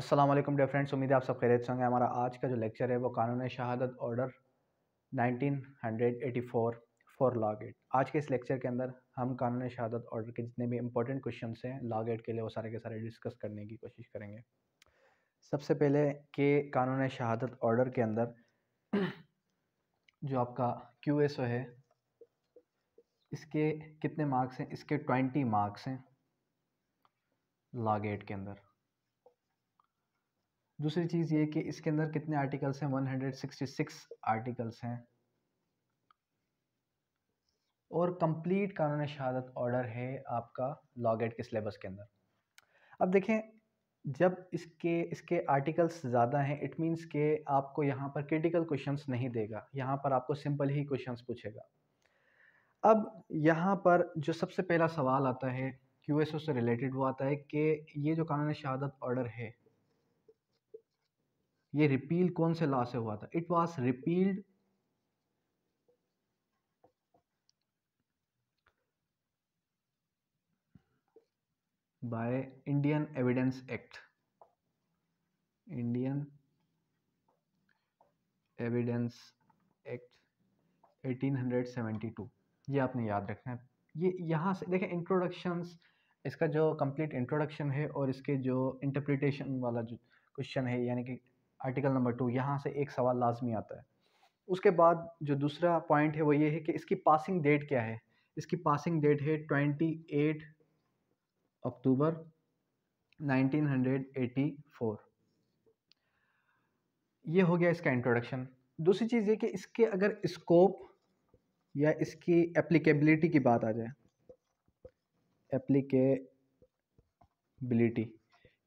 अस्सलाम वालेकुम dear friends उम्मीद है आप सब खैरियत से होंगे हमारा आज का जो लेक्चर है वो कानून Shahadat order 1984 for law gate आज के इस लेक्चर के अंदर हम कानून शहादत ऑर्डर के जितने भी इंपॉर्टेंट क्वेश्चन हैं लॉ गेट के लिए वो सारे के सारे डिस्कस करने की कोशिश करेंगे सबसे पहले के कानून शहादत ऑर्डर के अंदर जो आपका क्यू है इसके कितने मार्क्स हैं इसके ट्वेंटी मार्क्स हैं लॉ गेट के अंदर दूसरी चीज़ ये कि इसके अंदर कितने आर्टिकल्स हैं 166 आर्टिकल्स हैं और कंप्लीट कानून शहादत ऑर्डर है आपका लॉग एड के सिलेबस के अंदर अब देखें जब इसके इसके आर्टिकल्स ज़्यादा हैं इट मींस के आपको यहाँ पर क्रिटिकल क्वेश्चंस नहीं देगा यहाँ पर आपको सिंपल ही क्वेश्चंस पूछेगा अब यहाँ पर जो सबसे पहला सवाल आता है क्यू से रिलेटेड वो आता है कि ये जो कानून शहादत ऑर्डर है ये रिपील कौन से लॉ से हुआ था it was repealed by Indian evidence act Indian evidence act 1872 ये आपने याद रखना है ये यहाँ से देखें इंट्रोडक्शंस इसका जो कंप्लीट इंट्रोडक्शन है और इसके जो इंटरप्रिटेशन वाला जो क्वेश्चन है यानी कि आर्टिकल नंबर टू यहाँ से एक सवाल लाजमी आता है उसके बाद जो दूसरा पॉइंट है वो ये है कि इसकी पासिंग डेट क्या है इसकी पासिंग डेट है ट्वेंटी एट अक्टूबर फोर ये हो गया इसका इंट्रोडक्शन दूसरी चीज़ ये कि इसके अगर स्कोप या इसकी एप्लीकेबिलिटी की बात आ जाए एप्लीकेबिलिटी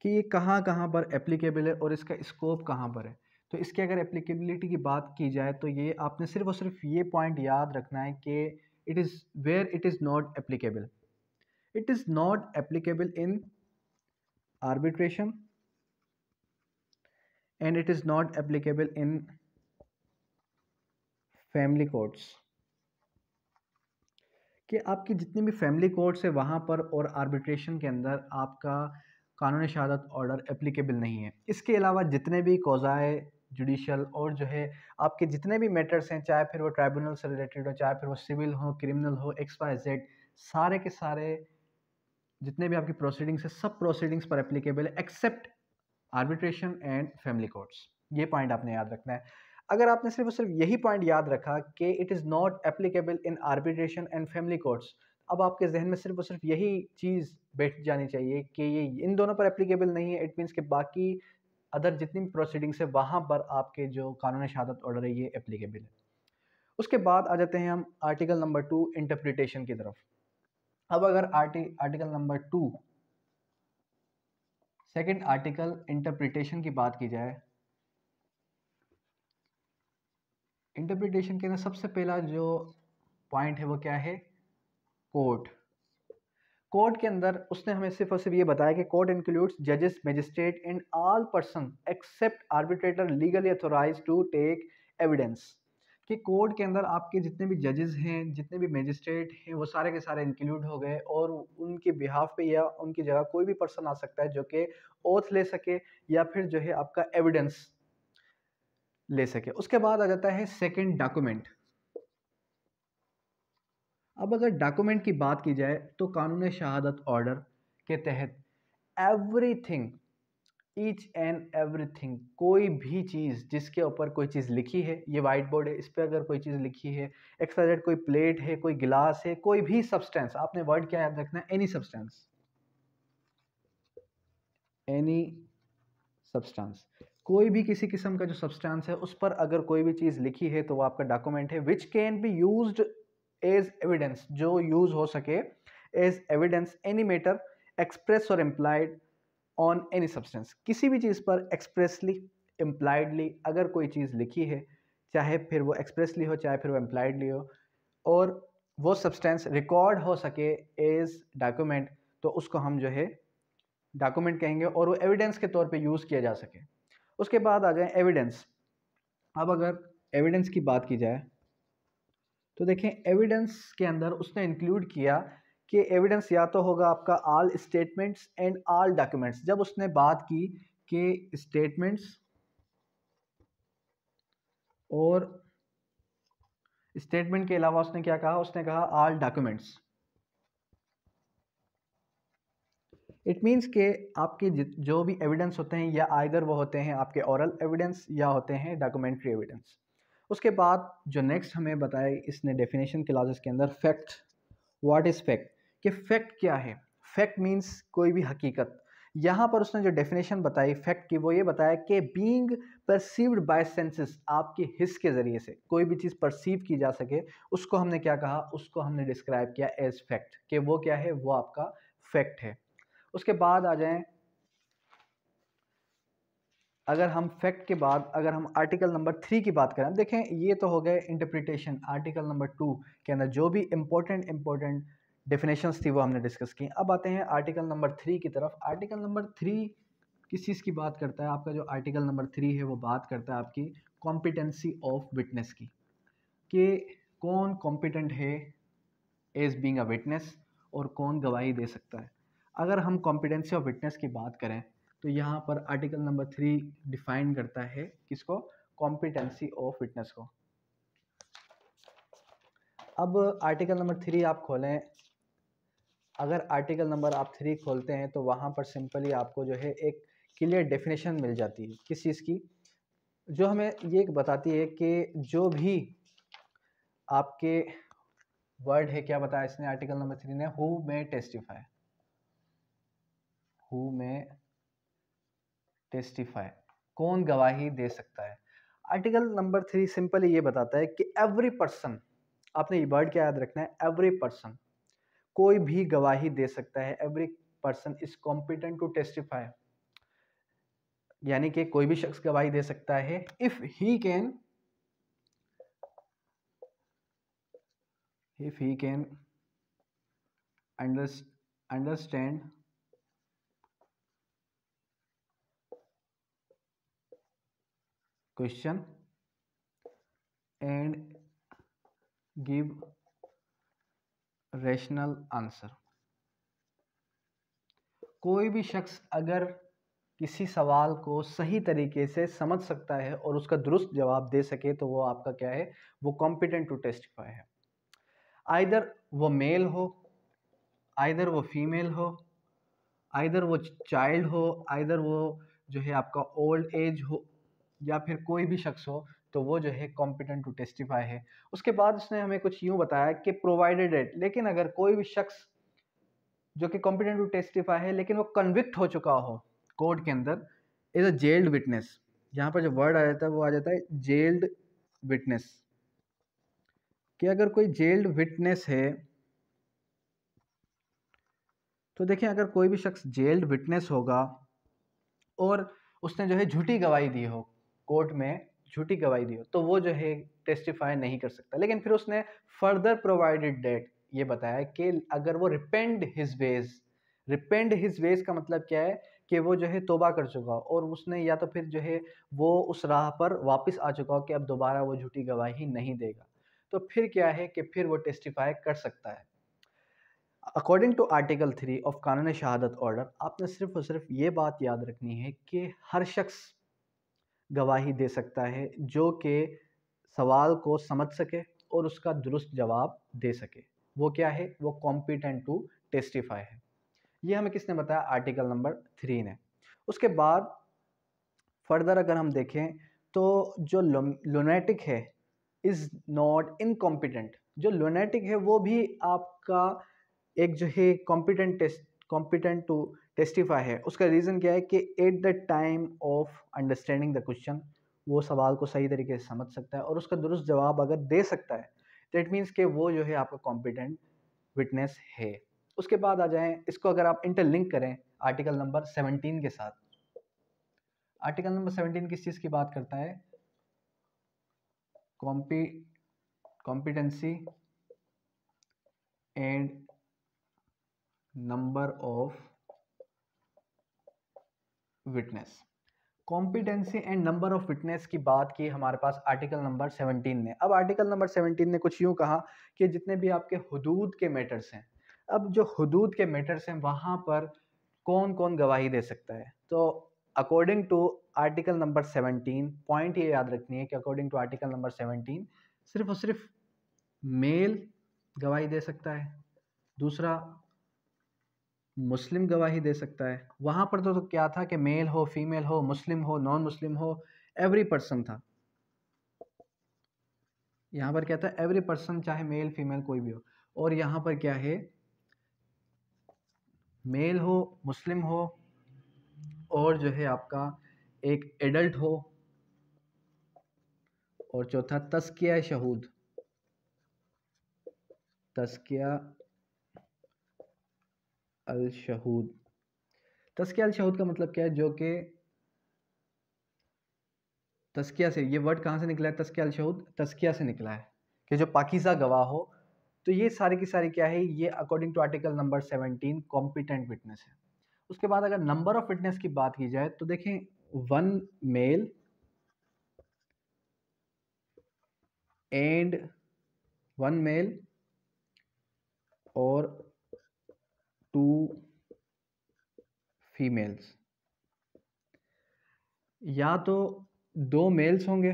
कि ये कहाँ कहाँ पर एप्लीकेबल है और इसका स्कोप कहाँ पर है तो इसके अगर एप्लीकेबिलिटी की बात की जाए तो ये आपने सिर्फ और सिर्फ ये पॉइंट याद रखना है कि it is where it is not applicable it is not applicable in arbitration and it is not applicable in family courts कि आपकी जितनी भी फैमिली कोर्ट्स है वहाँ पर और आर्बिट्रेशन के अंदर आपका कानून शहादत ऑर्डर एप्लीकेबल नहीं है इसके अलावा जितने भी कौज़ाए जुडिशल और जो है आपके जितने भी मैटर्स हैं चाहे फिर वो ट्राइब्यूनल से रिलेटेड हो चाहे फिर वो सिविल हो क्रिमिनल हो एक्स वाई जेड सारे के सारे जितने भी आपकी प्रोसीडिंग्स है सब प्रोसीडिंग्स पर एप्लीकेबल है except arbitration and family courts ये पॉइंट आपने याद रखना है अगर आपने सिर्फ सिर्फ यही पॉइंट याद रखा कि it is not applicable in arbitration and family courts अब आपके जहन में सिर्फ और सिर्फ यही चीज़ बैठ जानी चाहिए कि ये इन दोनों पर एप्लीकेबल नहीं है इट मीन्स कि बाकी अदर जितनी भी प्रोसीडिंग्स है वहाँ पर आपके जो कानून शहादत ऑर्डर है ये एप्लीकेबल है उसके बाद आ जाते हैं हम आर्टिकल नंबर टू इंटरप्रिटेशन की तरफ अब अगर आर्टि, article number two second article interpretation की बात की जाए इंटरप्रिटेशन के अंदर सबसे पहला जो पॉइंट है वो क्या है कोर्ट कोर्ट के अंदर उसने हमें सिर्फ और सिर्फ ये बताया कि कोर्ट इंक्लूड्स जजेस magistrate and all person except arbitrator legally authorize to take evidence कि कोर्ट के अंदर आपके जितने भी जजेस हैं जितने भी मजिस्ट्रेट हैं वो सारे के सारे इंक्लूड हो गए और उनके बिहाफ पे या उनकी जगह कोई भी पर्सन आ सकता है जो कि ओथ ले सके या फिर जो है आपका एविडेंस ले सके उसके बाद आ जाता है सेकंड डॉक्यूमेंट अब अगर डॉक्यूमेंट की बात की जाए तो कानून शहादत ऑर्डर के तहत एवरीथिंग ईच एंड एवरीथिंग कोई भी चीज़ जिसके ऊपर कोई चीज़ लिखी है ये वाइट बोर्ड है इस पर अगर कोई चीज़ लिखी है एक्सपायर कोई प्लेट है कोई गिलास है कोई भी सब्सटेंस आपने वर्ड क्या याद रखना है एनी सब्सटेंस एनी सब्सटेंस कोई भी किसी किस्म का जो सब्सटेंस है उस पर अगर कोई भी चीज़ लिखी है तो वो आपका डॉक्यूमेंट है which can be used as evidence जो यूज़ हो सके as evidence any matter express और एम्प्लाइड ऑन एनी सब्सटेंस किसी भी चीज़ पर एक्सप्रेसली एम्प्लाइडली अगर कोई चीज़ लिखी है चाहे फिर वो एक्सप्रेसली हो चाहे फिर वो एम्प्लाइडली हो और वो सब्सटेंस रिकॉर्ड हो सके एज डॉक्यूमेंट तो उसको हम जो है डॉक्यूमेंट कहेंगे और वो एविडेंस के तौर पे यूज़ किया जा सके उसके बाद आ जाए एविडेंस अब अगर एविडेंस की बात की जाए तो देखें एविडेंस के अंदर उसने इंक्लूड किया कि एविडेंस या तो होगा आपका all statements and all documents जब उसने बात की कि स्टेटमेंट्स और स्टेटमेंट के अलावा उसने क्या कहा उसने कहा आल डॉक्यूमेंट्स इट मीन्स के आपके जो भी एविडेंस होते हैं या आइदर वो होते हैं आपके औरल एविडेंस या होते हैं डॉक्यूमेंट्री एविडेंस उसके बाद जो नेक्स्ट हमें बताया इसने डेफिनेशन क्लाजेस के अंदर फैक्ट व्हाट इज़ फैक्ट कि फैक्ट क्या है फैक्ट मीन्स कोई भी हकीकत यहाँ पर उसने जो डेफिनेशन बताई फैक्ट की वो ये बताया कि बीइंग परसीव्ड बाय सेंसेस आपके हिस के ज़रिए से कोई भी चीज़ परसीव की जा सके उसको हमने क्या कहा उसको हमने डिस्क्राइब किया एज फैक्ट कि वो क्या है वो आपका फैक्ट है उसके बाद आ जाएं अगर हम फैक्ट के बाद अगर हम आर्टिकल नंबर थ्री की बात करें देखें ये तो हो गए इंटरप्रिटेशन आर्टिकल नंबर टू के अंदर जो भी इम्पोर्टेंट इम्पोर्टेंट डेफिनेशंस थी वो हमने डिस्कस की अब आते हैं आर्टिकल नंबर थ्री की तरफ आर्टिकल नंबर थ्री किस चीज़ की बात करता है आपका जो आर्टिकल नंबर थ्री है वो बात करता है आपकी कॉम्पिटेंसी ऑफ विटनेस की कि कौन कॉम्पिटेंट है एज बींग अ विटनेस और कौन गवाही दे सकता है अगर हम कॉम्पिटेंसी ऑफ विटनेस की बात करें तो यहाँ पर आर्टिकल नंबर थ्री डिफाइन करता है किसको कॉम्पिटेंसी ऑफ फिटनेस को अब आर्टिकल नंबर थ्री आप खोलें अगर आर्टिकल नंबर आप थ्री खोलते हैं तो वहाँ पर सिंपली आपको जो है एक क्लियर डेफिनेशन मिल जाती है किस चीज़ की जो हमें ये बताती है कि जो भी आपके वर्ड है क्या बताया इसने आर्टिकल नंबर थ्री ने who may testify who may testify कौन गवाही दे सकता है आर्टिकल नंबर थ्री सिंपल ये बताता है कि एवरी पर्सन आपने ये वर्ड क्या याद रखना है एवरी पर्सन कोई भी गवाही दे सकता है every person is competent to testify यानी कि कोई भी शख्स गवाही दे सकता है if he can if he can understand question and give rational answer कोई भी शख्स अगर किसी सवाल को सही तरीके से समझ सकता है और उसका दुरुस्त जवाब दे सके तो वो आपका क्या है वो कॉम्पिटेंट टू टेस्टिफाई है आइधर वो मेल हो आइधर वो फीमेल हो आइधर वो चाइल्ड हो आइधर वो जो है आपका ओल्ड एज हो या फिर कोई भी शख्स हो तो वो जो है कॉम्पिटेंट टू टेस्टिफाई है उसके बाद उसने हमें कुछ यूँ बताया कि प्रोवाइडेड इट लेकिन अगर कोई भी शख्स जो कि कॉम्पिटेंट टू टेस्टिफाई है लेकिन वो कन्विक्ट हो चुका हो कोर्ट के अंदर इज अ जेल्ड विटनेस यहाँ पर जो वर्ड आ जाता है वो आ जाता है जेल्ड विटनेस कि अगर कोई जेल्ड विटनेस है तो देखें अगर कोई भी शख्स जेल्ड विटनेस होगा और उसने जो है झूठी गवाही दी हो कोर्ट में झूठी गवाही दी हो तो वो जो है टेस्टिफाई नहीं कर सकता लेकिन फिर उसने फर्दर प्रोवाइडेड डेट ये बताया कि अगर वो repent his ways repent his ways का मतलब क्या है कि वो जो है तोबा कर चुका हो और उसने या तो फिर जो है वो उस राह पर वापस आ चुका हो कि अब दोबारा वो झूठी गवाही नहीं देगा तो फिर क्या है कि फिर वो टेस्टिफाई कर सकता है according to article three of Qanun Shahadat order आपने सिर्फ और सिर्फ ये बात याद रखनी है कि हर शख्स गवाही दे सकता है जो कि सवाल को समझ सके और उसका दुरुस्त जवाब दे सके वो क्या है वो कॉम्पिटेंट टू टेस्टिफाई है ये हमें किसने बताया आर्टिकल नंबर थ्री ने उसके बाद फर्दर अगर हम देखें तो जो लोनेटिक है इज़ नॉट इनकॉम्पिटेंट जो लोनेटिक है वो भी आपका एक जो है competent test competent to testify है उसका रीज़न क्या है कि at the time of understanding the question वो सवाल को सही तरीके से समझ सकता है और उसका दुरुस्त जवाब अगर दे सकता है दैट तो मीन्स कि वो जो है आपका कॉम्पिटेंट विटनेस है उसके बाद आ जाएं इसको अगर आप इंटरलिंक करें आर्टिकल नंबर 17 के साथ आर्टिकल नंबर 17 किस चीज़ की बात करता है कॉम्पी competency and number of witness competency and number of witness की बात की हमारे पास आर्टिकल नंबर 17 ने अब आर्टिकल नंबर 17 ने कुछ यूँ कहा कि जितने भी आपके हदूद के मैटर्स हैं अब जो हदूद के मैटर्स हैं वहाँ पर कौन कौन गवाही दे सकता है तो according to article number 17 point ये याद रखनी है कि अकॉर्डिंग टू आर्टिकल नंबर 17 सिर्फ और सिर्फ मेल गवाही दे सकता है दूसरा मुस्लिम गवाही दे सकता है वहाँ पर तो, तो क्या था कि मेल हो फीमेल हो मुस्लिम हो नॉन मुस्लिम हो एवरी पर्सन था यहाँ पर क्या था एवरी पर्सन चाहे मेल फीमेल कोई भी हो और यहाँ पर क्या है मेल हो मुस्लिम हो और जो है आपका एक एडल्ट हो और चौथा तस्किया शहूद तस्किया अलशहूद तस्किया अलशहूद का मतलब क्या है जो कि तस्किया से ये वर्ड कहाँ से निकला है तस्किया अलशहूद तस्किया से निकला है कि जो पाकिजा गवाह हो तो ये सारे की सारी क्या है ये according to article number seventeen competent witness है उसके बाद अगर नंबर ऑफ विटनेस की बात की जाए तो देखें one male and one male और टू फीमेल्स या तो दो मेल्स होंगे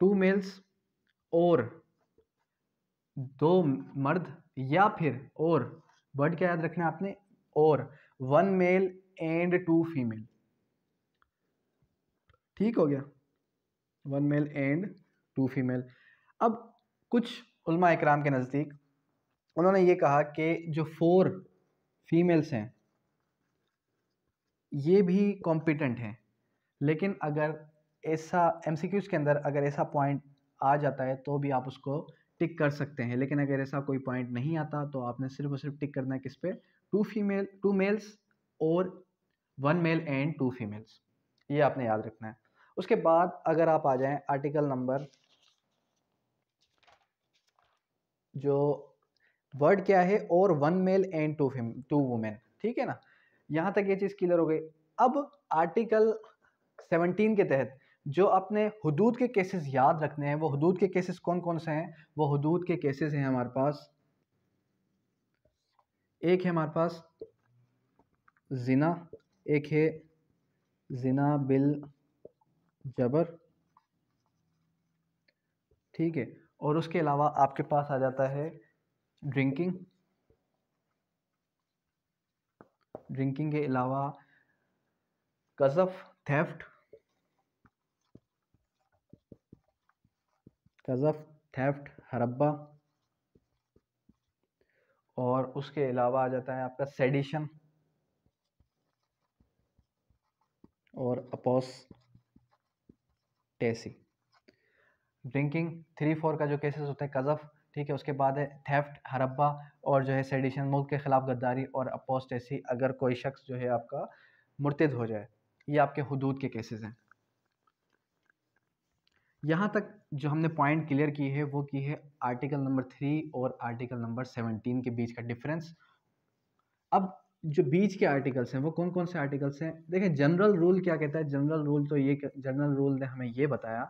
टू मेल्स और दो मर्द या फिर और वर्ड क्या याद रखना आपने और one male and two female ठीक हो गया one male and two female अब कुछ उलमा इकराम के नज़दीक उन्होंने ये कहा कि जो फोर फीमेल्स हैं ये भी कॉम्पिटेंट हैं लेकिन अगर ऐसा एम के अंदर अगर ऐसा पॉइंट आ जाता है तो भी आप उसको टिक कर सकते हैं लेकिन अगर ऐसा कोई पॉइंट नहीं आता तो आपने सिर्फ और सिर्फ टिक करना है किस पे टू फीमेल टू मेल्स और one male and two females ये आपने याद रखना है उसके बाद अगर आप आ जाएं आर्टिकल नंबर जो वर्ड क्या है और वन मेल एंड टू फीम टू वुमेन ठीक है ना यहाँ तक ये चीज़ क्लियर हो गई अब आर्टिकल 17 के तहत जो अपने हदूद के केसेस याद रखने हैं वो हदूद के केसेस कौन कौन से हैं वो हदूद के केसेस हैं हमारे पास एक है हमारे पास जिना एक है जिना बिल जबर ठीक है और उसके अलावा आपके पास आ जाता है ड्रिंकिंग ड्रिंकिंग के अलावा कजफ थेफ्ट कजफ थेफ्ट हरब्बा और उसके अलावा आ जाता है आपका सेडिशन और apostasy drinking three four का जो केसेस होता है कजफ ठीक है उसके बाद है थेफ्ट हरब्बा और जो है सेडिशन मुल्क के ख़िलाफ़ गद्दारी और अपोस्टेसी अगर कोई शख्स जो है आपका मुर्तद हो जाए ये आपके हदूद के केसेस हैं यहाँ तक जो हमने पॉइंट क्लियर की है वो की है आर्टिकल नंबर थ्री और आर्टिकल नंबर सेवनटीन के बीच का डिफरेंस अब जो बीच के आर्टिकल्स हैं वो कौन कौन से आर्टिकल्स हैं देखें जनरल रूल क्या कहता है जनरल रूल तो ये जनरल रूल ने हमें ये बताया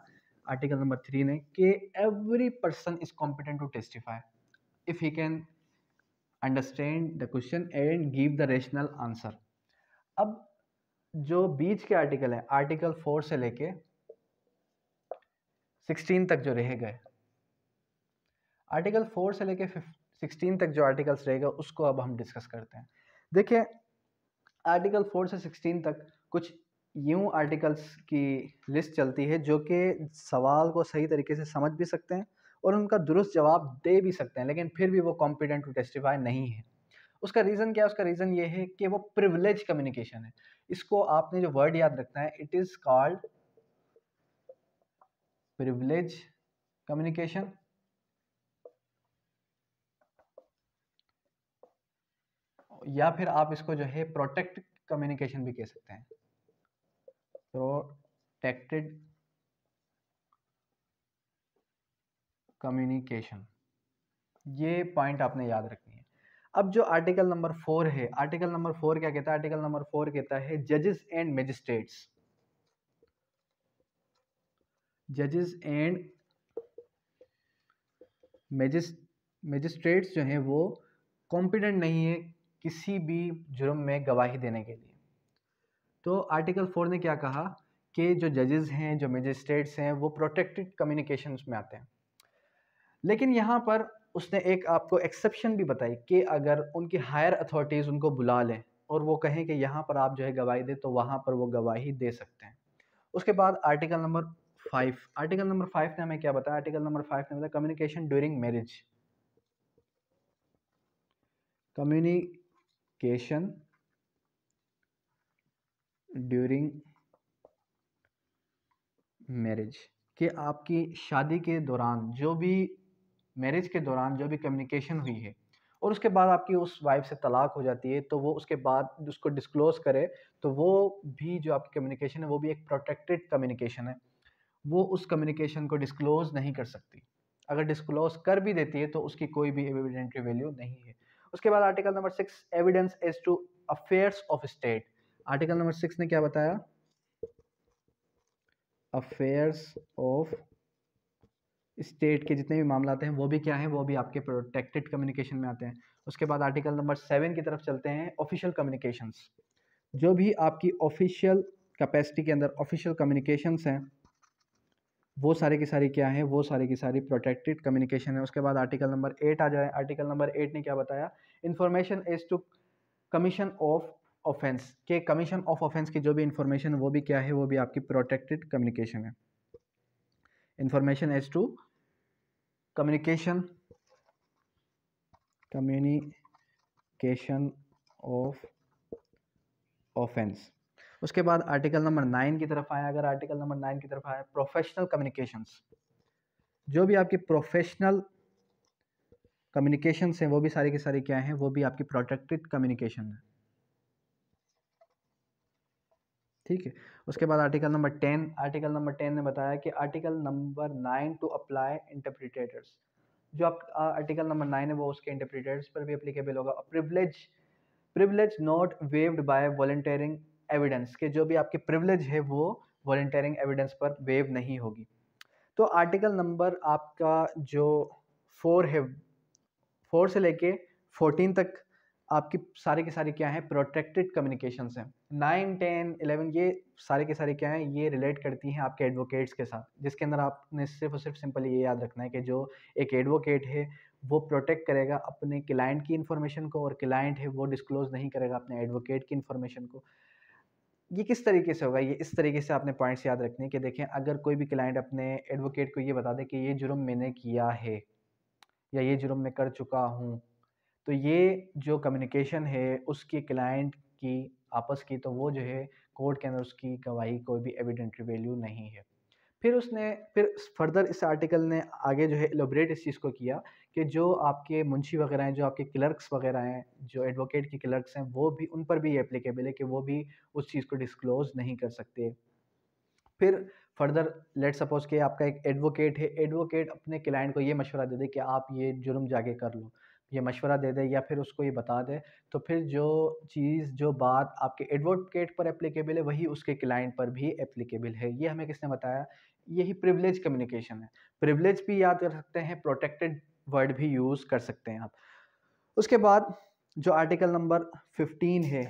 आर्टिकल नंबर थ्री ने कि every person is competent to testify if he can understand the question and give the rational answer अब जो बीच के आर्टिकल है आर्टिकल फोर से लेके सिक्सटीन तक जो रह गए आर्टिकल फोर से लेके सिक्सटीन तक जो आर्टिकल्स रहेगा उसको अब हम डिस्कस करते हैं देखिए आर्टिकल फोर से सिक्सटीन तक कुछ यूँ आर्टिकल्स की लिस्ट चलती है जो कि सवाल को सही तरीके से समझ भी सकते हैं और उनका दुरुस्त जवाब दे भी सकते हैं लेकिन फिर भी वो कॉम्पिटेंट टू टेस्टिफाई नहीं है उसका रीज़न क्या है उसका रीज़न ये है कि वो प्रिविलेज कम्युनिकेशन है इसको आपने जो वर्ड याद रखना है it is called privilege communication या फिर आप इसको जो है प्रोटेक्ट कम्युनिकेशन भी कह सकते हैं protected कम्युनिकेशन ये पॉइंट आपने याद रखनी है अब जो आर्टिकल नंबर फोर है आर्टिकल नंबर फोर क्या कहता है आर्टिकल नंबर फोर कहता है जजेस एंड मजिस्ट्रेट्स जजेस एंड मजिस्ट्रेट्स जो हैं वो कॉम्पिटेंट नहीं है किसी भी जुर्म में गवाही देने के लिए तो आर्टिकल फोर ने क्या कहा कि जो जजेस हैं जो मजिस्ट्रेट्स हैं वो प्रोटेक्टेड कम्युनिकेशन में आते हैं लेकिन यहाँ पर उसने एक आपको एक्सेप्शन भी बताई कि अगर उनकी हायर अथॉरिटीज़ उनको बुला लें और वो कहें कि यहाँ पर आप जो है गवाही दें तो वहाँ पर वो गवाही दे सकते हैं उसके बाद article number five article number five ने हमें क्या बताया आर्टिकल नंबर फाइव ने बताया communication during marriage communication during marriage कि आपकी शादी के दौरान जो भी मैरिज के दौरान जो भी कम्युनिकेशन हुई है और उसके बाद आपकी उस वाइफ से तलाक हो जाती है तो वो उसके बाद उसको डिस्क्लोज करे तो वो भी जो आपकी कम्युनिकेशन है वो भी एक प्रोटेक्टेड कम्युनिकेशन है वो उस कम्युनिकेशन को डिस्क्लोज नहीं कर सकती अगर डिस्क्लोज कर भी देती है तो उसकी कोई भी एविडेंट्री वैल्यू नहीं है उसके बाद article number six evidence as to affairs of state article number six ने क्या बताया अफेयर्स ऑफ स्टेट के जितने भी मामला आते हैं वो भी क्या है वो भी आपके प्रोटेक्टेड कम्युनिकेशन में आते हैं उसके बाद आर्टिकल नंबर सेवन की तरफ चलते हैं ऑफिशियल कम्युनिकेशंस जो भी आपकी ऑफिशियल कैपेसिटी के अंदर ऑफिशियल कम्युनिकेशंस हैं वो सारे की सारी क्या है वो सारे की सारी प्रोटेक्टेड कम्युनिकेशन है उसके बाद आर्टिकल नंबर एट आ जाए आर्टिकल नंबर एट ने क्या बताया information is to commission of offence के कमीशन ऑफ ऑफेंस की जो भी इंफॉर्मेशन वो भी क्या है वो भी आपकी प्रोटेक्टेड कम्युनिकेशन है information as to communication communication of offence उसके बाद आर्टिकल नंबर नाइन की तरफ आया अगर आर्टिकल नंबर नाइन की तरफ आया प्रोफेशनल कम्युनिकेशंस जो भी आपकी प्रोफेशनल कम्युनिकेशंस हैं वो भी सारी की सारी क्या हैं वो भी आपकी प्रोटेक्टेड कम्युनिकेशन है ठीक है उसके बाद article number ten article number ten ने बताया कि article number nine to apply interpreters जो आप आर्टिकल नंबर नाइन है वो उसके इंटरप्रिटेटर्स पर भी अप्लीकेबल होगा privilege privilege not waived by volunteering evidence के जो भी आपकी प्रिवलेज है वो वॉल्टियरिंग एविडेंस पर वेव नहीं होगी तो आर्टिकल नंबर आपका जो फोर है फोर से लेके फोर्टीन तक आपकी सारे के सारे क्या हैं प्रोटेक्टेड कम्युनिकेशंस हैं नाइन टेन एलेवन ये सारे के सारे क्या हैं ये रिलेट करती हैं आपके एडवोकेट्स के साथ जिसके अंदर आपने सिर्फ और सिर्फ सिंपल ये याद रखना है कि जो एक एडवोकेट है वो प्रोटेक्ट करेगा अपने क्लाइंट की इन्फॉर्मेशन को और क्लाइंट है वो डिस्क्लोज नहीं करेगा अपने एडवोकेट की इन्फॉर्मेशन को ये किस तरीके से होगा ये इस तरीके से आपने पॉइंट्स याद रखने कि देखें अगर कोई भी क्लाइंट अपने एडवोकेट को ये बता दे कि ये जुर्म मैंने किया है या ये जुर्म मैं कर चुका हूँ तो ये जो कम्युनिकेशन है उसकी क्लाइंट की आपस की तो वो जो है कोर्ट के अंदर उसकी गवाही कोई भी एविडेंट्री वैल्यू नहीं है फिर उसने फिर फर्दर इस आर्टिकल ने आगे जो है एलोबरेट इस चीज़ को किया कि जो आपके मुंशी वगैरह हैं जो आपके क्लर्क्स वगैरह हैं जो एडवोकेट के क्लर्क्स हैं वो भी उन पर भी ये एप्लीकेबल है कि वो भी उस चीज़ को डिस्क्लोज नहीं कर सकते फिर फर्दर लेट सपोज कि आपका एक एडवोकेट है एडवोकेट अपने क्लाइंट को ये मशवरा दे दे कि आप ये जुर्म जाके कर लो ये मशवरा दे दे या फिर उसको ये बता दे तो फिर जो चीज़ जो बात आपके एडवोकेट पर एप्लीकेबल है वही उसके क्लाइंट पर भी एप्लीकेबल है ये हमें किसने बताया यही प्रिवलेज कम्युनिकेशन है प्रिवलेज भी याद कर सकते हैं प्रोटेक्टेड वर्ड भी यूज़ कर सकते हैं आप उसके बाद जो आर्टिकल नंबर फिफ्टीन है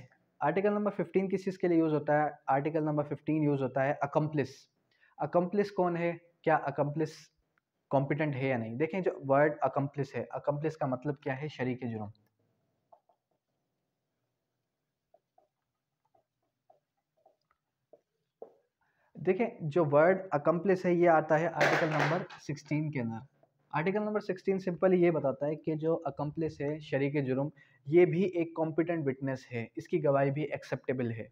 आर्टिकल नंबर फिफ्टीन किस चीज़ के लिए यूज़ होता है आर्टिकल नंबर फिफ्टीन यूज़ होता है अकम्प्लिस अकम्प्लिस कौन है क्या अकम्प्लिस कॉम्पिटेंट है या नहीं देखें जो वर्ड अकम्प्लिस है अकम्प्लिस का मतलब क्या है शरीक जुर्म देखें जो वर्ड अकम्प्लिस है ये आता है आर्टिकल नंबर 16 के अंदर आर्टिकल नंबर 16 सिंपल ये बताता है कि जो अकम्प्लिस है शरीक जुर्म ये भी एक कॉम्पिटेंट विटनेस है इसकी गवाही भी एक्सेप्टेबल है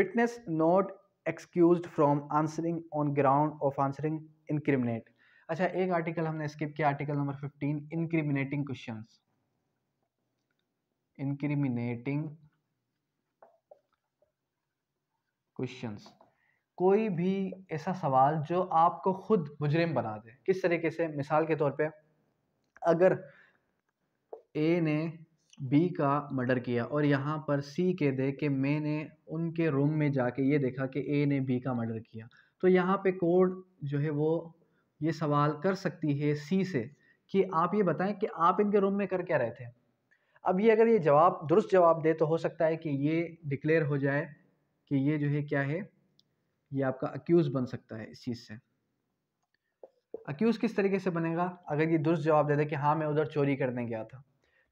witness not excuse from answering on ground of answering incriminate अच्छा एक आर्टिकल हमने स्किप किया article number fifteen incriminating question incriminating question कोई भी ऐसा सवाल जो आपको खुद मुजरिम बना दे किस तरीके से मिसाल के तौर पे अगर ए ने बी का मर्डर किया और यहाँ पर सी के दे कि मैंने उनके रूम में जाके ये देखा कि ए ने बी का मर्डर किया तो यहाँ पे कोड जो है वो ये सवाल कर सकती है सी से कि आप ये बताएं कि आप इनके रूम में कर क्या रहे थे अब ये अगर ये जवाब दुरुस्त जवाब दे तो हो सकता है कि ये डिक्लेयर हो जाए कि ये जो है क्या है ये आपका अक्यूज़ बन सकता है इस चीज़ से अक्यूज़ किस तरीके से बनेगा अगर ये दुरुस्त जवाब दे दे कि हाँ मैं उधर चोरी करने गया था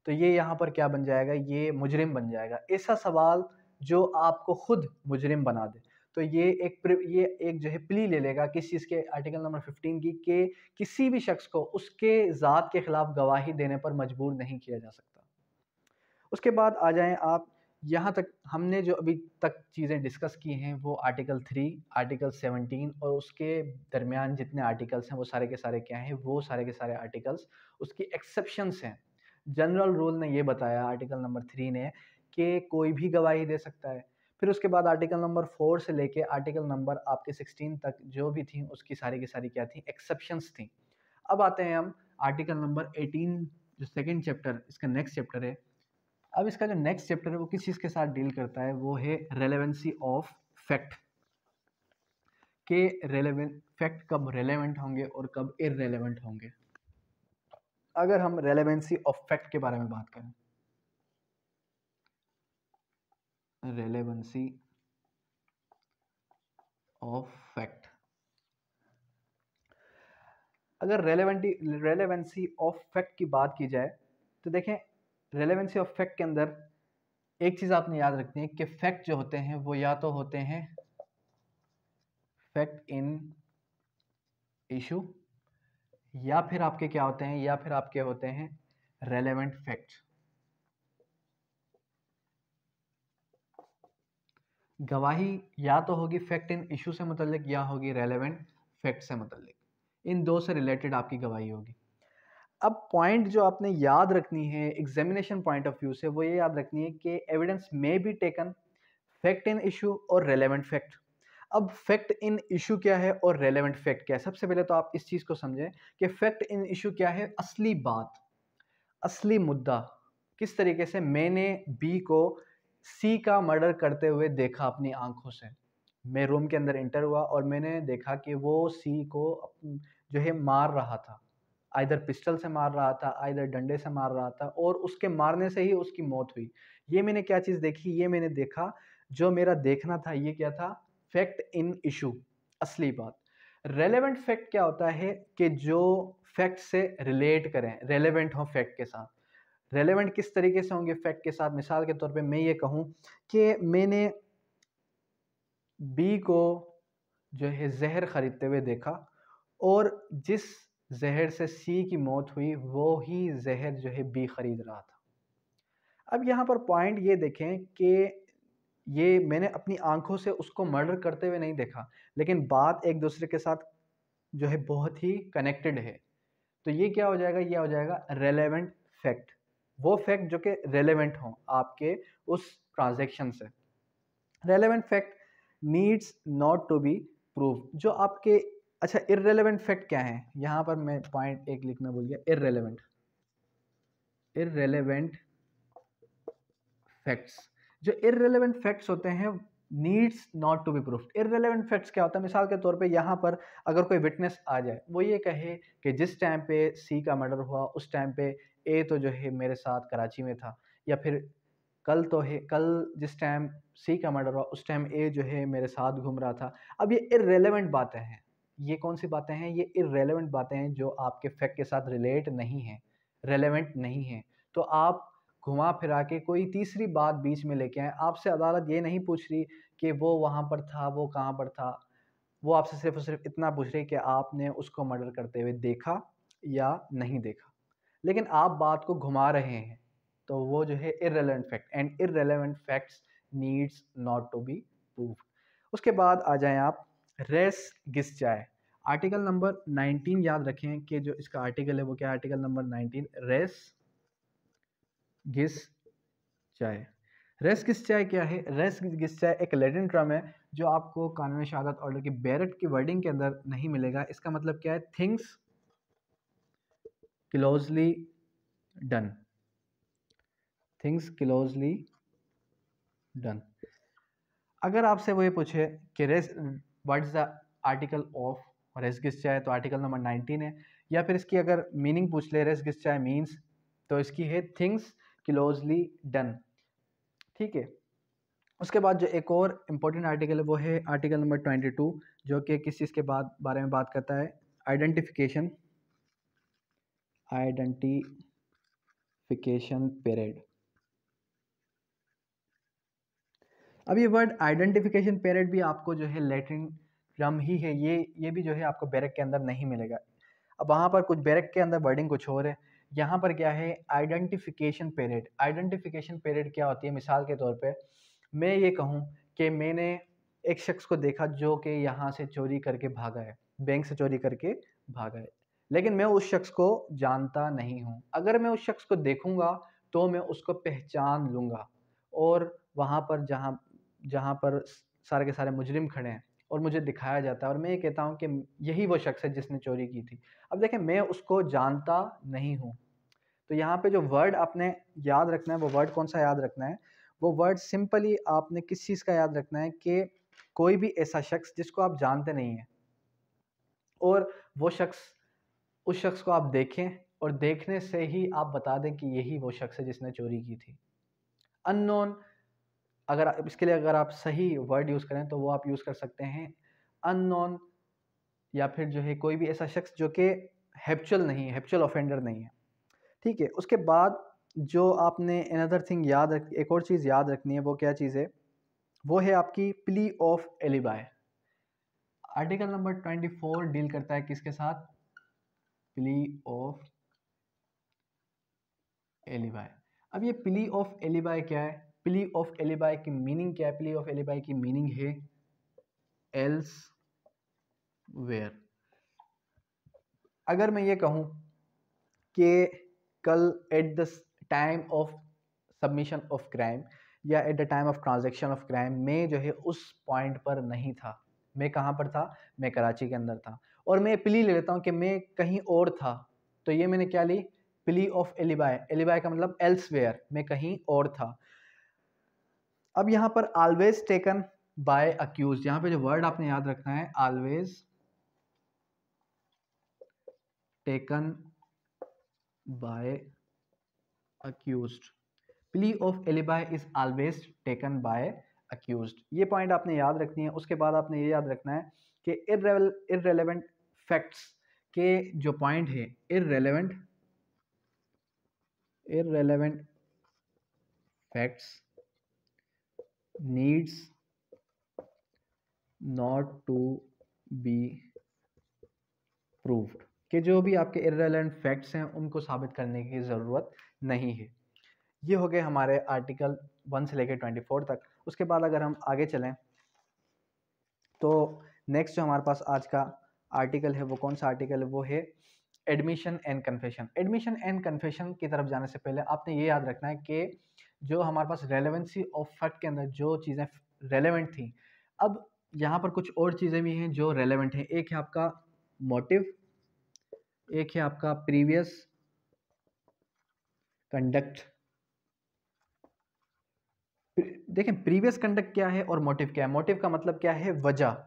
तो ये यहाँ पर क्या बन जाएगा ये मुजरिम बन जाएगा ऐसा सवाल जो आपको खुद मुजरिम बना दे तो ये एक ये एक जो है प्ली ले लेगा किस चीज़ के आर्टिकल नंबर 15 की कि किसी भी शख्स को उसके ज़ात के ख़िलाफ़ गवाही देने पर मजबूर नहीं किया जा सकता उसके बाद आ जाएं आप यहाँ तक हमने जो अभी तक चीज़ें डिस्कस की हैं वो आर्टिकल थ्री आर्टिकल सेवनटीन और उसके दरमियान जितने आर्टिकल्स हैं वो सारे के सारे क्या हैं वो सारे के सारे आर्टिकल्स उसकी एक्सेप्शंस हैं जनरल रूल ने ये बताया आर्टिकल नंबर थ्री ने कि कोई भी गवाही दे सकता है फिर उसके बाद आर्टिकल नंबर फोर से लेके आर्टिकल नंबर आपके सिक्सटीन तक जो भी थी उसकी सारी की सारी क्या थी एक्सेप्शंस थी अब आते हैं हम आर्टिकल नंबर एटीन जो सेकेंड चैप्टर इसका नेक्स्ट चैप्टर है अब इसका जो नेक्स्ट चैप्टर है वो किस चीज़ के साथ डील करता है वो है रेलेवेंसी ऑफ फैक्ट के रेलेवेंट फैक्ट कब रेलेवेंट होंगे और कब इरेलीवेंट होंगे अगर हम रेलेवेंसी ऑफ फैक्ट के बारे में बात करें relevancy ऑफ फैक्ट अगर रेलेवेंटी रेलेवेंसी ऑफ फैक्ट की बात की जाए तो देखें रेलेवेंसी ऑफ फैक्ट के अंदर एक चीज़ आपने याद रखनी है कि फैक्ट जो होते हैं वो या तो होते हैं फैक्ट इन इशू या फिर आपके क्या होते हैं या फिर आपके होते हैं रेलेवेंट फैक्ट गवाही या तो होगी फैक्ट इन इशू से मतलब या होगी रेलेवेंट फैक्ट से मतलब इन दो से रिलेटेड आपकी गवाही होगी अब पॉइंट जो आपने याद रखनी है एग्जामिनेशन पॉइंट ऑफ व्यू से वो ये याद रखनी है कि evidence may be taken fact in issue और रेलेवेंट फैक्ट अब फैक्ट इन इशू क्या है और रेलेवेंट फैक्ट क्या है सबसे पहले तो आप इस चीज़ को समझें कि फैक्ट इन इशू क्या है असली बात असली मुद्दा किस तरीके से मैंने बी को सी का मर्डर करते हुए देखा अपनी आंखों से मैं रूम के अंदर इंटर हुआ और मैंने देखा कि वो सी को जो है मार रहा था आइधर पिस्टल से मार रहा था आइधर डंडे से मार रहा था और उसके मारने से ही उसकी मौत हुई ये मैंने क्या चीज़ देखी ये मैंने देखा जो मेरा देखना था ये क्या था फैक्ट इन इशू असली बात रेलेवेंट फैक्ट क्या होता है कि जो फैक्ट से रिलेट करें रेलेवेंट हो फैक्ट के साथ रेलेवेंट किस तरीके से होंगे फैक्ट के साथ मिसाल के तौर पे मैं ये कहूँ कि मैंने बी को जो है जहर ख़रीदते हुए देखा और जिस जहर से सी की मौत हुई वो ही जहर जो है बी ख़रीद रहा था अब यहाँ पर पॉइंट ये देखें कि ये मैंने अपनी आंखों से उसको मर्डर करते हुए नहीं देखा लेकिन बात एक दूसरे के साथ जो है बहुत ही कनेक्टेड है तो ये क्या हो जाएगा ये हो जाएगा रेलेवेंट फैक्ट वो फैक्ट जो कि रेलेवेंट हों आपके उस ट्रांजेक्शन से relevant fact needs not to be prove जो आपके अच्छा इरेलीवेंट फैक्ट क्या है यहाँ पर मैं पॉइंट एक लिखना भूल गया इरेलीवेंट इरेलीवेंट फैक्ट्स जो इरेलीवेंट फैक्ट्स होते हैं needs not to be proof irrelevant facts क्या होता है मिसाल के तौर पे यहाँ पर अगर कोई विटनेस आ जाए वो ये कहे कि जिस टाइम पे सी का मर्डर हुआ उस टाइम पे ए तो जो है मेरे साथ कराची में था या फिर कल तो है कल जिस टाइम सी का मर्डर हुआ उस टाइम ए जो है मेरे साथ घूम रहा था अब ये इरेलीवेंट बातें हैं ये कौन सी बातें हैं ये इरेलीवेंट बातें हैं जो आपके फैक्ट के साथ रिलेट नहीं हैं रेलिवेंट नहीं हैं तो आप घुमा फिरा के कोई तीसरी बात बीच में लेके आए आपसे अदालत ये नहीं पूछ रही कि वो वहाँ पर था वो कहाँ पर था वो आपसे सिर्फ और सिर्फ इतना पूछ रही कि आपने उसको मर्डर करते हुए देखा या नहीं देखा लेकिन आप बात को घुमा रहे हैं तो वो जो है irrelevant fact and irrelevant facts needs not to be prove उसके बाद आ जाए आप रेस गिस जाए आर्टिकल नंबर 19 याद रखें कि जो इसका आर्टिकल है वो क्या आर्टिकल नंबर 19 रेस गिस जाए रेस गिस्चाय क्या है रेस गिस्चाय एक लेटिन टर्म है जो आपको कानून शहादत ऑर्डर की बैरट की वर्डिंग के अंदर नहीं मिलेगा इसका मतलब क्या है things closely done things closely done अगर आपसे वो ये पूछे कि res what is the article of res gestae तो आर्टिकल नंबर नाइनटीन है या फिर इसकी अगर मीनिंग पूछ ले रेस गिस्चाय मीन्स तो इसकी है थिंग्स क्लोजली डन ठीक है उसके बाद जो एक और इम्पोर्टेंट आर्टिकल है वो है आर्टिकल नंबर ट्वेंटी टू जो कि किस चीज़ के बाद बारे में बात करता है आइडेंटिफिकेशन आइडेंटिफिकेशन पेरेड अब ये वर्ड आइडेंटिफिकेशन पेरेड भी आपको जो है लेटिन ड्रम ही है ये ये भी जो है आपको बैरक के अंदर नहीं मिलेगा अब वहाँ पर कुछ बैरक के अंदर वर्डिंग कुछ और है यहाँ पर क्या है आइडेंटिफिकेशन पेरियड आइडेंटिफिकेशन पेरियड क्या होती है मिसाल के तौर पे मैं ये कहूँ कि मैंने एक शख्स को देखा जो कि यहाँ से चोरी करके भागा है बैंक से चोरी करके भागा है लेकिन मैं उस शख्स को जानता नहीं हूँ अगर मैं उस शख्स को देखूँगा तो मैं उसको पहचान लूँगा और वहाँ पर जहाँ जहाँ पर सारे के सारे मुजरिम खड़े हैं और मुझे दिखाया जाता है और मैं ये कहता हूँ कि यही वो शख्स है जिसने चोरी की थी अब देखें मैं उसको जानता नहीं हूँ तो यहाँ पे जो वर्ड आपने याद रखना है वो वर्ड कौन सा याद रखना है वो वर्ड सिंपली आपने किस चीज़ का याद रखना है कि कोई भी ऐसा शख्स जिसको आप जानते नहीं हैं और वो शख्स उस शख्स को आप देखें और देखने से ही आप बता दें कि यही वो शख्स है जिसने चोरी की थी अननोन अगर इसके लिए अगर आप सही वर्ड यूज़ करें तो वो आप यूज़ कर सकते हैं अननोन या फिर जो है कोई भी ऐसा शख्स जो कि हैप्चुअल नहीं है हैप्चुअल ऑफेंडर नहीं है ठीक है उसके बाद जो आपने अनदर थिंग याद रख एक और चीज़ याद रखनी है वो क्या चीज़ है वो है आपकी plea of alibi article number twenty four deal करता है किसके साथ प्ली ऑफ एलिबाय अब ये प्ली ऑफ एलिबाय क्या है प्ली ऑफ एलिबाय की मीनिंग क्या है प्ली ऑफ एलिबाय की मीनिंग है एल्स वेयर अगर मैं ये कहूँ कि कल at the time of submission of crime या at the time of transaction of crime मैं जो है उस पॉइंट पर नहीं था मैं कहाँ पर था मैं कराची के अंदर था और मैं प्ली ले लेता हूँ कि मैं कहीं और था तो ये मैंने क्या ली प्ली ऑफ एलिबाई एलिबाई का मतलब एल्सवेयर मैं कहीं और था अब यहाँ पर ऑलवेज टेकन बाय अक्यूज यहाँ पे जो वर्ड आपने याद रखना है always taken by accused plea of alibi is always taken by accused ये पॉइंट आपने याद रखनी है उसके बाद आपने ये याद रखना है कि irrelevant facts के जो पॉइंट है irrelevant irrelevant facts needs not to be proved. कि जो भी आपके इरेलेवेंट फैक्ट्स हैं उनको साबित करने की ज़रूरत नहीं है ये हो गए हमारे आर्टिकल वन से लेकर ट्वेंटी फोर तक उसके बाद अगर हम आगे चलें तो नेक्स्ट जो हमारे पास आज का आर्टिकल है वो कौन सा आर्टिकल है वो है admission and confession admission and confession की तरफ जाने से पहले आपने ये याद रखना है कि जो हमारे पास रेलेवेंसी ऑफ फैक्ट के अंदर जो चीज़ें रेलिवेंट थी अब यहाँ पर कुछ और चीज़ें भी हैं जो रेलेवेंट हैं एक है आपका मोटिव एक है आपका प्रीवियस कंडक्ट देखें प्रीवियस कंडक्ट क्या है और मोटिव क्या है मोटिव का मतलब क्या है वजह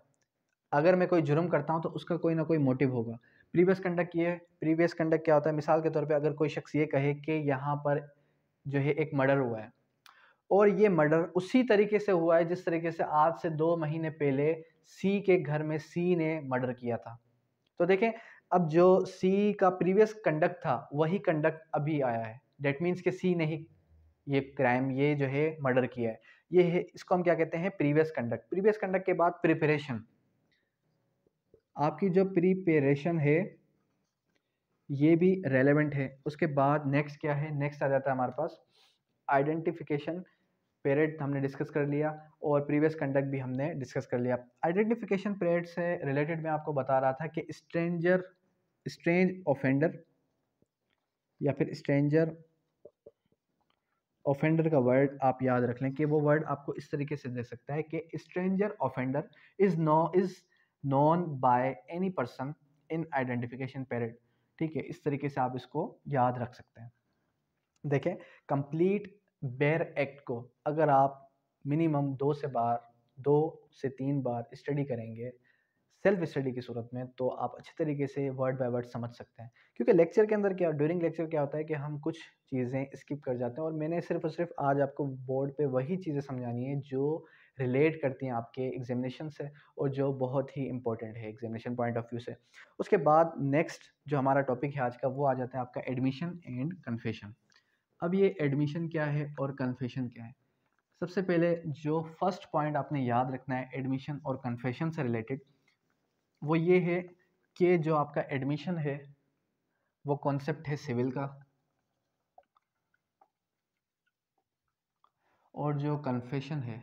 अगर मैं कोई जुर्म करता हूं तो उसका कोई ना कोई मोटिव होगा प्रीवियस कंडक्ट ये प्रीवियस कंडक्ट क्या होता है मिसाल के तौर पे अगर कोई शख्स ये कहे कि यहाँ पर जो है एक मर्डर हुआ है और ये मर्डर उसी तरीके से हुआ है जिस तरीके से आज से दो महीने पहले सी के घर में सी ने मर्डर किया था तो देखें अब जो सी का प्रीवियस कंडक्ट था वही कंडक्ट अभी आया है डेट मीन्स के सी ने ही ये क्राइम ये जो है मर्डर किया है ये है इसको हम क्या कहते हैं प्रीवियस कंडक्ट प्रीवियस कंडक्ट के बाद प्रिपरेशन आपकी जो प्रिपरेशन है ये भी रेलेवेंट है उसके बाद नेक्स्ट क्या है नेक्स्ट आ जाता है हमारे पास आइडेंटिफिकेशन पेरेड हमने डिस्कस कर लिया और प्रीवियस कंडक्ट भी हमने डिस्कस कर लिया आइडेंटिफिकेशन पेरेड से रिलेटेड मैं आपको बता रहा था कि स्ट्रेंजर स्ट्रेंज ऑफेंडर या फिर स्ट्रेंजर ऑफेंडर का वर्ड आप याद रख लें कि वो वर्ड आपको इस तरीके से दे सकता है कि stranger offender is no is known by any person in identification period ठीक है इस तरीके से आप इसको याद रख सकते हैं देखें कंप्लीट बेर एक्ट को अगर आप मिनिमम दो से बार दो से तीन बार स्टडी करेंगे सेल्फ स्टडी की सूरत में तो आप अच्छे तरीके से वर्ड बाय वर्ड समझ सकते हैं क्योंकि लेक्चर के अंदर क्या ड्यूरिंग लेक्चर क्या होता है कि हम कुछ चीज़ें स्किप कर जाते हैं और मैंने सिर्फ और सिर्फ आज आपको बोर्ड पे वही चीज़ें समझानी है जो रिलेट करती हैं आपके एग्जामिनेशन से और जो बहुत ही इंपॉर्टेंट है एग्जामिनेशन पॉइंट ऑफ व्यू से उसके बाद नेक्स्ट जो हमारा टॉपिक है आज का वो आ जाता है आपका एडमिशन एंड कन्फेशन अब ये एडमिशन क्या है और कन्फेशन क्या है सबसे पहले जो फर्स्ट पॉइंट आपने याद रखना है एडमिशन और कन्फेशन से रिलेटेड वो ये है कि जो आपका एडमिशन है वो कॉन्सेप्ट है सिविल का और जो कन्फेशन है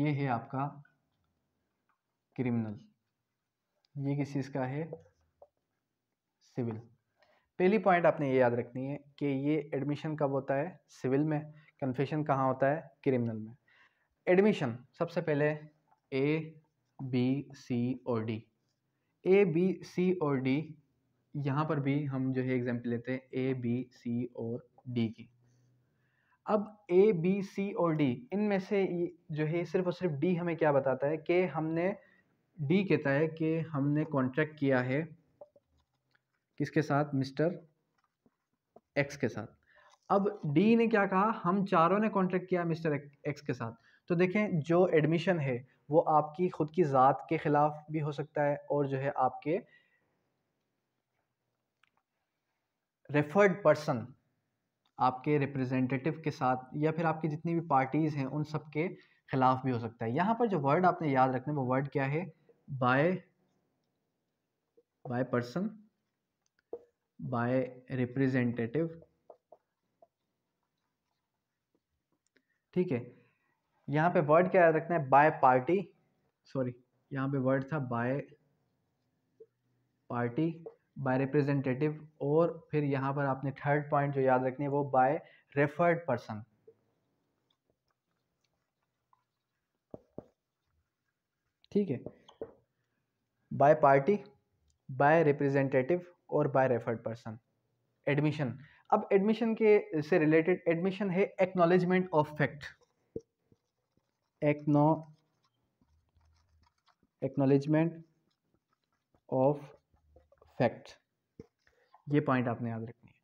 ये है आपका क्रिमिनल ये किस चीज़ का है सिविल पहली पॉइंट आपने ये याद रखनी है कि ये एडमिशन कब होता है सिविल में कन्फेशन कहाँ होता है क्रिमिनल में एडमिशन सबसे पहले ए बी सी और डी ए बी सी और डी यहाँ पर भी हम जो है एग्जाम्पल लेते हैं ए बी सी और डी की अब ए बी सी और डी इनमें से जो है सिर्फ और सिर्फ डी हमें क्या बताता है कि हमने डी कहता है कि हमने कॉन्ट्रैक्ट किया है किसके साथ मिस्टर एक्स के साथ अब डी ने क्या कहा हम चारों ने कॉन्ट्रैक्ट किया मिस्टर एक्स के साथ तो देखें जो एडमिशन है वो आपकी खुद की ज़ात के ख़िलाफ़ भी हो सकता है और जो है आपके रेफर्ड पर्सन आपके रिप्रेजेंटेटिव के साथ या फिर आपकी जितनी भी पार्टीज़ हैं उन सब के ख़िलाफ़ भी हो सकता है यहाँ पर जो वर्ड आपने याद रखना वो वर्ड क्या है by by person by representative ठीक है यहाँ पे वर्ड क्या याद रखना है बाय पार्टी सॉरी यहाँ पे वर्ड था बाय पार्टी बाय रिप्रेजेंटेटिव और फिर यहाँ पर आपने थर्ड पॉइंट जो याद रखनी है वो बाय रेफर्ड पर्सन ठीक है बाय पार्टी बाय रिप्रेजेंटेटिव और बाय रेफर्ड पर्सन एडमिशन अब एडमिशन के से रिलेटेड एडमिशन है एक्नोलेजमेंट ऑफ फैक्ट एक्नो एक्नोलेजमेंट ऑफ फैक्ट ये पॉइंट आपने याद रखनी है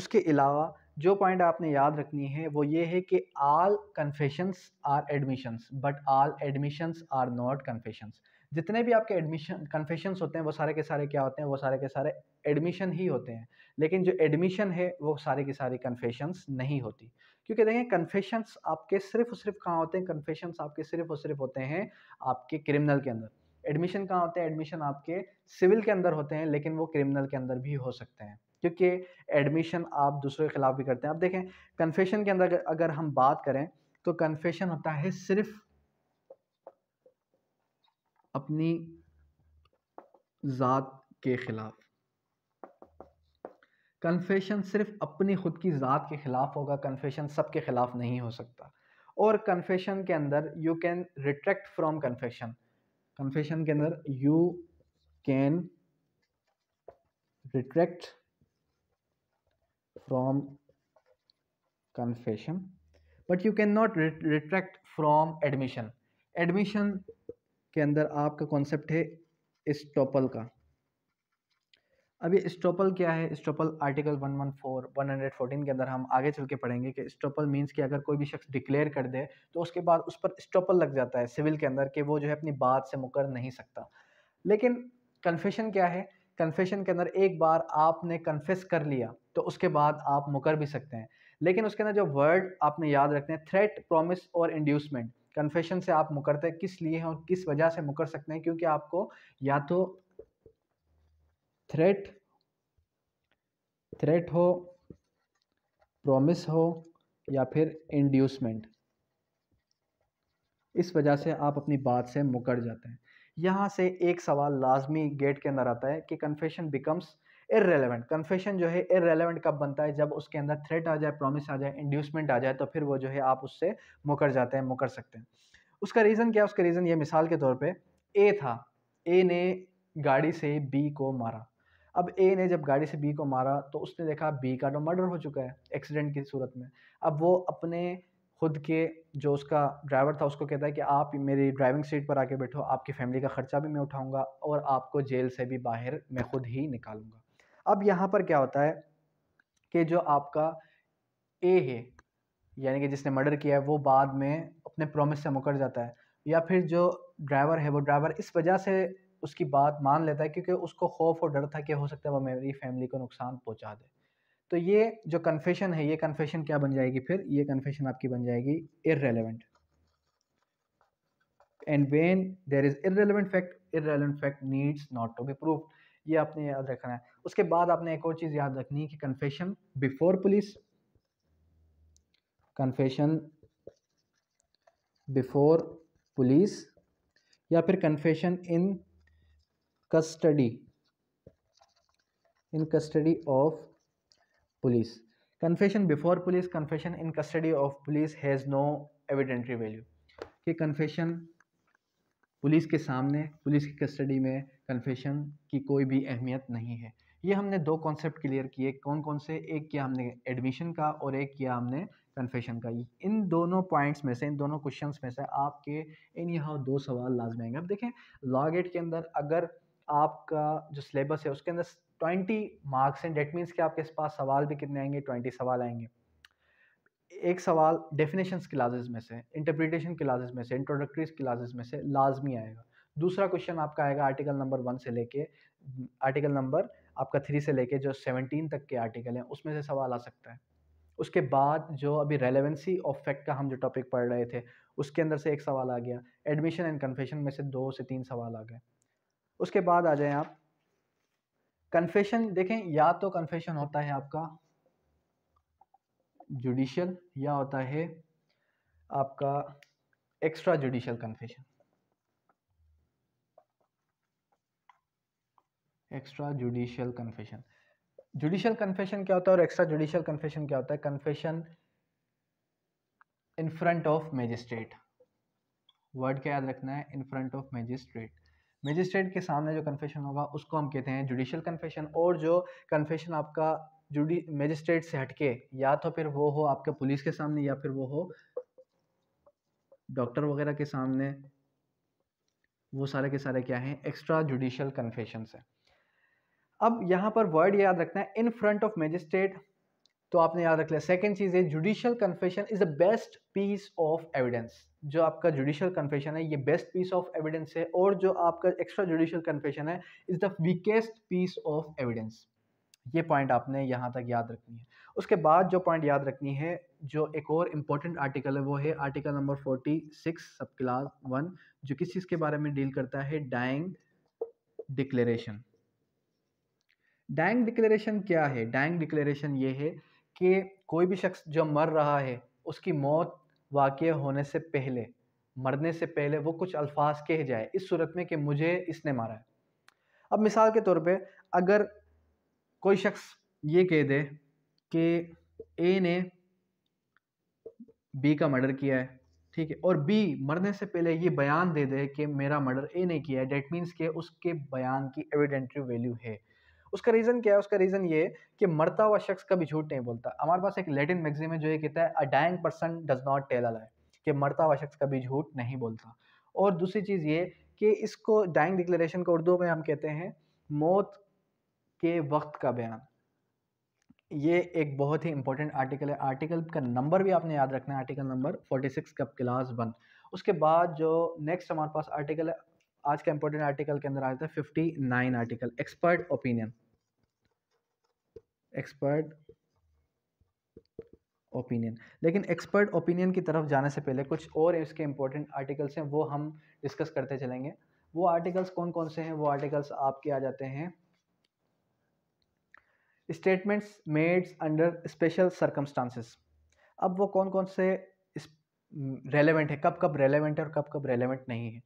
उसके अलावा जो पॉइंट आपने याद रखनी है वो ये है कि all confessions are admissions but all admissions are not confessions जितने भी आपके एडमिशन कन्फेशन होते हैं वो सारे के सारे क्या होते हैं वो सारे के सारे एडमिशन ही होते हैं लेकिन जो एडमिशन है वो सारे के सारे कन्फेशंस नहीं होती क्योंकि देखें कन्फेशंस आपके सिर्फ और सिर्फ कहाँ होते हैं कन्फेशंस आपके सिर्फ और सिर्फ होते हैं आपके क्रिमिनल के अंदर एडमिशन कहाँ होते हैं एडमिशन आपके सिविल के अंदर होते हैं लेकिन वो क्रिमिनल के अंदर भी हो सकते हैं क्योंकि एडमिशन आप दूसरों के खिलाफ भी करते हैं अब देखें कन्फेशन के अंदर अगर हम बात करें तो कन्फेशन होता है सिर्फ अपनी ज़ात के ख़िलाफ़ कन्फेशन सिर्फ अपनी ख़ुद की ज़ात के ख़िलाफ़ होगा कन्फेशन सब के ख़िलाफ़ नहीं हो सकता और कन्फेशन के अंदर you can retract from confession confession के अंदर you can retract from confession but you can not retract from admission admission के अंदर आपका कॉन्सेप्ट है स्टॉपल का अब ये स्टॉपल क्या है स्टॉपल आर्टिकल 114 114 के अंदर हम आगे चल के पढ़ेंगे कि स्टॉपल मींस कि अगर कोई भी शख्स डिक्लेयर कर दे तो उसके बाद उस पर स्टॉपल लग जाता है सिविल के अंदर कि वो जो है अपनी बात से मुकर नहीं सकता लेकिन कन्फेशन क्या है कन्फेशन के अंदर एक बार आपने कन्फेस कर लिया तो उसके बाद आप मुकर भी सकते हैं लेकिन उसके अंदर जो वर्ड आपने याद रखते हैं थ्रेट प्रोमिस और इंड्यूसमेंट कन्फेशन से आप मुकरते किस लिए हैं और किस वजह से मुकर सकते हैं क्योंकि आपको या तो थ्रेट थ्रेट हो प्रॉमिस हो या फिर इंड्यूसमेंट इस वजह से आप अपनी बात से मुकर जाते हैं यहाँ से एक सवाल लाजमी गेट के अंदर आता है कि कन्फेशन बिकम्स इरेलीवेंट कन्फेशन जो है इरेलीवेंट कब बनता है जब उसके अंदर थ्रेट आ जाए प्रॉमिस आ जाए इंड्यूसमेंट आ जाए तो फिर वो जो है आप उससे मुकर जाते हैं मुकर सकते हैं उसका रीज़न क्या उसका रीज़न ये मिसाल के तौर पर ए था ए ने गाड़ी से बी को मारा अब ए ने जब गाड़ी से बी को मारा तो उसने देखा बी का तो मर्डर हो चुका है एक्सीडेंट की सूरत में अब वो अपने खुद के जो उसका ड्राइवर था उसको कहता है कि आप मेरी ड्राइविंग सीट पर आके बैठो आपकी फैमिली का ख़र्चा भी मैं उठाऊंगा और आपको जेल से भी बाहर मैं खुद ही निकालूंगा अब यहाँ पर क्या होता है कि जो आपका ए है यानी कि जिसने मर्डर किया है वो बाद में अपने प्रोमिस से मुकर जाता है या फिर जो ड्राइवर है वो ड्राइवर इस वजह से उसकी बात मान लेता है क्योंकि उसको खौफ और डर था कि हो सकता है वो मेरी फैमिली को नुकसान पहुंचा दे तो ये जो कन्फेशन है ये कन्फेशन क्या बन जाएगी फिर ये कन्फेशन आपकी बन जाएगी irrelevant and when there is irrelevant fact irrelevant fact needs not to be proved ये आपने याद रखना है उसके बाद आपने एक और चीज़ याद रखनी है कि confession before police confession before police या फिर confession in custody in custody of police confession before police confession in custody of police has no evidentiary value कि कन्फेशन पुलिस के सामने पुलिस की कस्टडी में कन्फेशन की कोई भी अहमियत नहीं है ये हमने दो कॉन्सेप्ट क्लियर किए कौन कौन से एक किया हमने एडमिशन का और एक किया हमने कन्फेशन का इन दोनों पॉइंट्स में से इन दोनों क्वेश्चन में से आपके इन यहाँ दो सवाल लाजमी आएंगे अब देखें लॉ गेट के अंदर अगर आपका जो सिलेबस है उसके अंदर ट्वेंटी मार्क्स हैं डेट मीन्स कि आपके पास सवाल भी कितने आएंगे ट्वेंटी सवाल आएंगे एक सवाल डेफिनेशन क्लासेस में से इंटरप्रिटेशन क्लासेस में से इंट्रोडक्टरी क्लासेस में से लाजमी आएगा दूसरा क्वेश्चन आपका आएगा आर्टिकल नंबर वन से लेके आर्टिकल नंबर आपका थ्री से लेके जो सेवनटीन तक के आर्टिकल हैं उसमें से सवाल आ सकता है उसके बाद जो अभी रेलेवेंसी ऑफ फैक्ट का हम जो टॉपिक पढ़ रहे थे उसके अंदर से एक सवाल आ गया एडमिशन एंड कन्फेशन में से दो से तीन सवाल आ गए उसके बाद आ जाए आप कन्फेशन देखें या तो कन्फेशन होता है आपका जुडिशल या होता है आपका extra judicial confession extra judicial confession judicial confession क्या होता है और एक्स्ट्रा जुडिशियल कन्फेशन क्या होता है confession in front of magistrate word क्या याद रखना है in front of magistrate magistrate के सामने जो कन्फेशन होगा उसको हम कहते हैं जुडिशियल कन्फेशन और जो कन्फेशन आपका जुडी मजिस्ट्रेट से हटके या तो फिर वो हो आपके पुलिस के सामने या फिर वो हो डॉक्टर वगैरह के सामने वो सारे के सारे क्या हैं एक्स्ट्रा जुडिशल कन्फेशन है अब यहाँ पर वर्ड याद रखना है इन फ्रंट ऑफ मजिस्ट्रेट तो आपने याद रख लिया सेकेंड चीज़ है judicial confession is the best piece of evidence जो आपका जुडिशियल कन्फेशन है ये बेस्ट पीस ऑफ एविडेंस है और जो आपका एक्स्ट्रा जुडिशियल कन्फेशन है is the weakest piece of evidence ये पॉइंट आपने यहाँ तक याद रखनी है उसके बाद जो पॉइंट याद रखनी है जो एक और इम्पोर्टेंट आर्टिकल है वो है article number forty six sub class one जो किस चीज़ के बारे में डील करता है डाइंग डिक्लेरेशन डाइंग डिक्लेरेशन क्या है डाइंग डिक्लेरेशन ये है कि कोई भी शख्स जो मर रहा है उसकी मौत वाक़ होने से पहले मरने से पहले वो कुछ अल्फाज कह जाए इस सूरत में कि मुझे इसने मारा है अब मिसाल के तौर पे अगर कोई शख्स ये कह दे कि ए ने बी का मर्डर किया है ठीक है और बी मरने से पहले ये बयान दे दे कि मेरा मर्डर ए ने किया है डेट मीन्स के उसके बयान की एविडेंट्री वैल्यू है उसका रीज़न क्या है उसका रीज़न ये है कि मरता हुआ शख्स कभी झूठ नहीं बोलता हमारे पास एक लेटिन मैगजीन में जो ये कहता है a dying person does not tell a lie कि मरता हुआ शख्स कभी झूठ नहीं बोलता और दूसरी चीज़ ये कि इसको डाइंग डिक्लेरेशन को उर्दू में हम कहते हैं मौत के वक्त का बयान ये एक बहुत ही इंपॉर्टेंट आर्टिकल है आर्टिकल का नंबर भी आपने याद रखना है आर्टिकल नंबर 46 का क्लास वन उसके बाद जो नेक्स्ट हमारे पास आर्टिकल है आज का इंपॉर्टेंट आर्टिकल के अंदर आ जाता है fifty nine article expert opinion expert opinion लेकिन एक्सपर्ट ओपिनियन की तरफ जाने से पहले कुछ और इसके इंपॉर्टेंट आर्टिकल्स हैं वो हम डिस्कस करते चलेंगे वो आर्टिकल्स कौन कौन से हैं वो आर्टिकल्स आपके आ जाते हैं statements mades under special circumstances अब वो कौन कौन से रेलेवेंट है कब कब रेलेवेंट है और कब कब रेलेवेंट नहीं है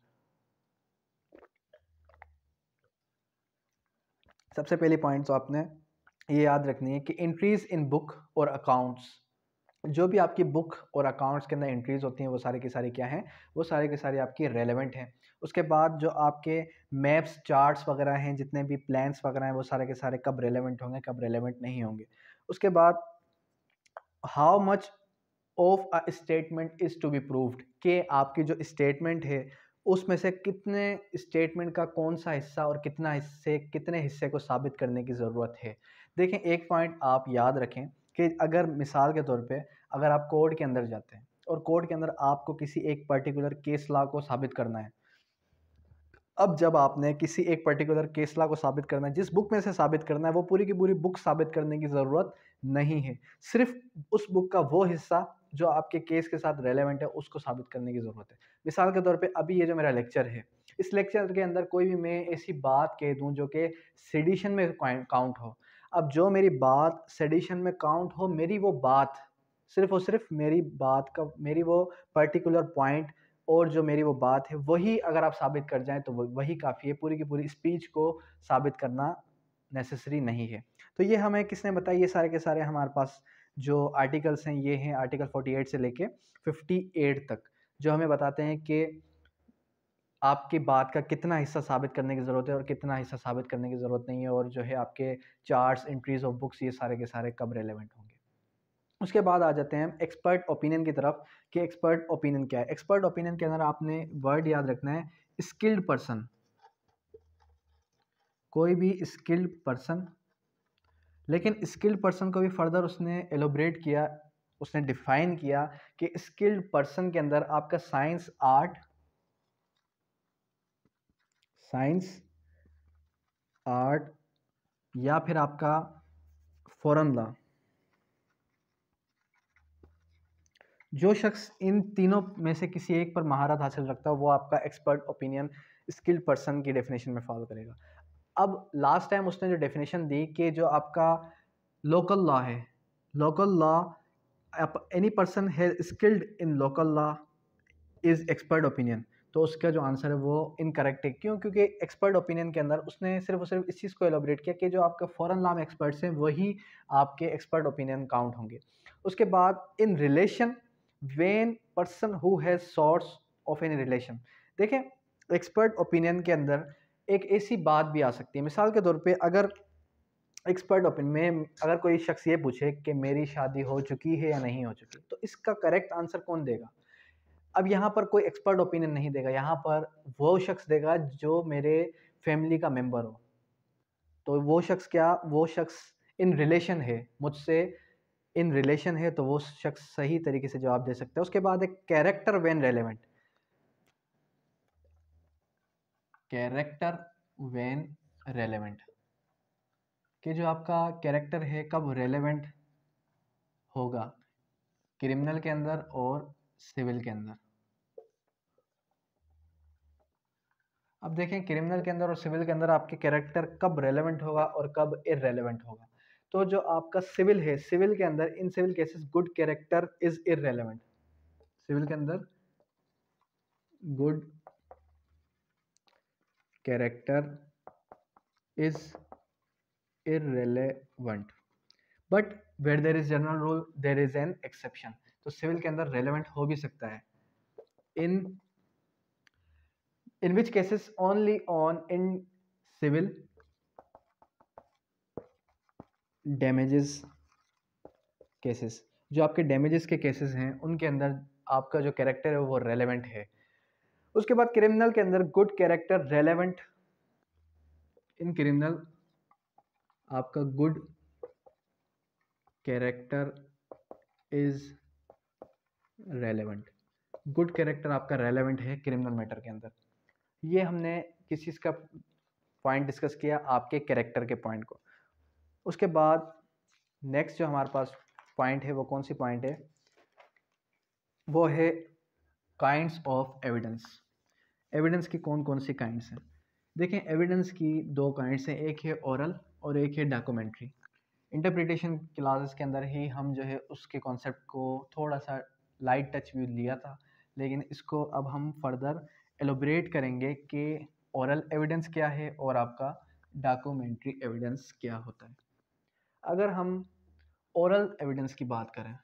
सबसे पहले पॉइंट तो आपने ये याद रखनी है कि इंट्रीज इन बुक और अकाउंट्स जो भी आपकी बुक और अकाउंट्स के अंदर एंट्रीज होती हैं वो सारे के सारे क्या हैं वो सारे के सारे आपकी रेलेवेंट हैं उसके बाद जो आपके मैप्स चार्ट्स वगैरह हैं जितने भी प्लान्स वगैरह हैं वो सारे के सारे कब रेलेवेंट होंगे कब रेलेवेंट नहीं होंगे उसके बाद how much of a statement is to be proved कि आपकी जो स्टेटमेंट है उसमें से कितने स्टेटमेंट का कौन सा हिस्सा और कितना हिस्से कितने हिस्से को साबित करने की ज़रूरत है देखें एक पॉइंट आप याद रखें कि अगर मिसाल के तौर पे अगर आप कोर्ट के अंदर जाते हैं और कोर्ट के अंदर आपको किसी एक पर्टिकुलर केस लॉ को साबित करना है अब जब आपने किसी एक पर्टिकुलर केस लॉ को साबित करना है जिस बुक में से साबित करना है वो पूरी की पूरी बुक साबित करने की ज़रूरत नहीं है सिर्फ उस बुक का वो हिस्सा जो आपके केस के साथ रेलेवेंट है उसको साबित करने की ज़रूरत है मिसाल के तौर पे अभी ये जो मेरा लेक्चर है इस लेक्चर के अंदर कोई भी मैं ऐसी बात कह दूं जो कि सीडिशन में काउंट हो अब जो मेरी बात सेडिशन में काउंट हो मेरी वो बात सिर्फ और सिर्फ मेरी बात का मेरी वो पर्टिकुलर पॉइंट और जो मेरी वो बात है वही अगर आप साबित कर जाएं तो वही काफ़ी है पूरी की पूरी स्पीच को साबित करना नेसेसरी नहीं है तो ये हमें किसने बताया ये सारे के सारे हमारे पास जो आर्टिकल्स हैं ये हैं आर्टिकल 48 से लेके 58 तक जो हमें बताते हैं कि आपकी बात का कितना हिस्सा साबित करने की ज़रूरत है और कितना हिस्सा साबित करने की ज़रूरत नहीं है और जो है आपके चार्ट्स एंट्रीज ऑफ बुक्स ये सारे के सारे कब रेलिवेंट होंगे उसके बाद आ जाते हैं एक्सपर्ट ओपिनियन की तरफ कि एक्सपर्ट ओपिनियन क्या है एक्सपर्ट ओपिनियन के अंदर आपने वर्ड याद रखना है स्किल्ड पर्सन कोई भी स्किल्ड पर्सन लेकिन स्किल्ड पर्सन को भी फर्दर उसने एलोब्रेट किया उसने डिफाइन किया कि स्किल्ड पर्सन के अंदर आपका साइंस आर्ट साइंस आर्ट या फिर आपका फ़ौरन लॉ जो शख्स इन तीनों में से किसी एक पर महारत हासिल रखता है वो आपका एक्सपर्ट ओपिनियन स्किल्ड पर्सन की डेफिनेशन में फॉलो करेगा अब लास्ट टाइम उसने जो डेफिनेशन दी कि जो आपका लोकल लॉ है लोकल लॉ एनी पर्सन है skilled in local law is expert opinion तो उसका जो आंसर है वो इनकरेक्ट है क्यों क्योंकि एक्सपर्ट ओपिनियन के अंदर उसने सिर्फ और सिर्फ इस चीज़ को एलोबरेट किया कि जो आपके फ़ॉरन लाम एक्सपर्ट्स हैं वही आपके एक्सपर्ट ओपिनियन काउंट होंगे उसके बाद in relation when person who has source of an relation देखें एक्सपर्ट ओपिनियन के अंदर एक ऐसी बात भी आ सकती है मिसाल के तौर पर अगर एक्सपर्ट ओपिनियन में अगर कोई शख्स ये पूछे कि मेरी शादी हो चुकी है या नहीं हो चुकी तो इसका करेक्ट आंसर कौन देगा अब यहाँ पर कोई एक्सपर्ट ओपिनियन नहीं देगा यहाँ पर वो शख्स देगा जो मेरे फैमिली का मेंबर हो तो वो शख्स क्या वो शख्स इन रिलेशन है मुझसे इन रिलेशन है तो वो शख्स सही तरीके से जवाब दे सकता है उसके बाद एक character when relevant character when relevant कि जो आपका कैरेक्टर है कब रेलेवेंट होगा क्रिमिनल के अंदर और सिविल के अंदर अब देखें क्रिमिनल के अंदर और सिविल के अंदर आपके कैरेक्टर कब रेलेवेंट होगा और कब इरेलीवेंट होगा तो जो आपका सिविल है सिविल के अंदर in civil cases good character is irrelevant civil के अंदर good character is irrelevant but where there is general rule there is an exception तो सिविल के अंदर रेलेवेंट हो भी सकता है इन in which cases only on in civil damages cases जो आपके damages के cases हैं उनके अंदर आपका जो character है वो relevant है उसके बाद criminal के अंदर good character relevant in criminal आपका good character is relevant good character आपका रेलेवेंट है क्रिमिनल मैटर के अंदर ये हमने किस चीज़ का पॉइंट डिस्कस किया आपके कैरेक्टर के पॉइंट को उसके बाद नेक्स्ट जो हमारे पास पॉइंट है वो कौन सी पॉइंट है वो है काइंड्स ऑफ एविडेंस एविडेंस की कौन कौन सी काइंड्स हैं देखें एविडेंस की दो काइंड्स हैं एक है औरल और एक है डॉक्यूमेंट्री इंटरप्रिटेशन क्लासेस के अंदर ही हम जो है उसके कॉन्सेप्ट को थोड़ा सा लाइट टच व्यू लिया था लेकिन इसको अब हम फर्दर एलोब्रेट करेंगे कि औरल एविडेंस क्या है और आपका डॉक्यूमेंट्री एविडेंस क्या होता है अगर हम औरल एविडेंस की बात करें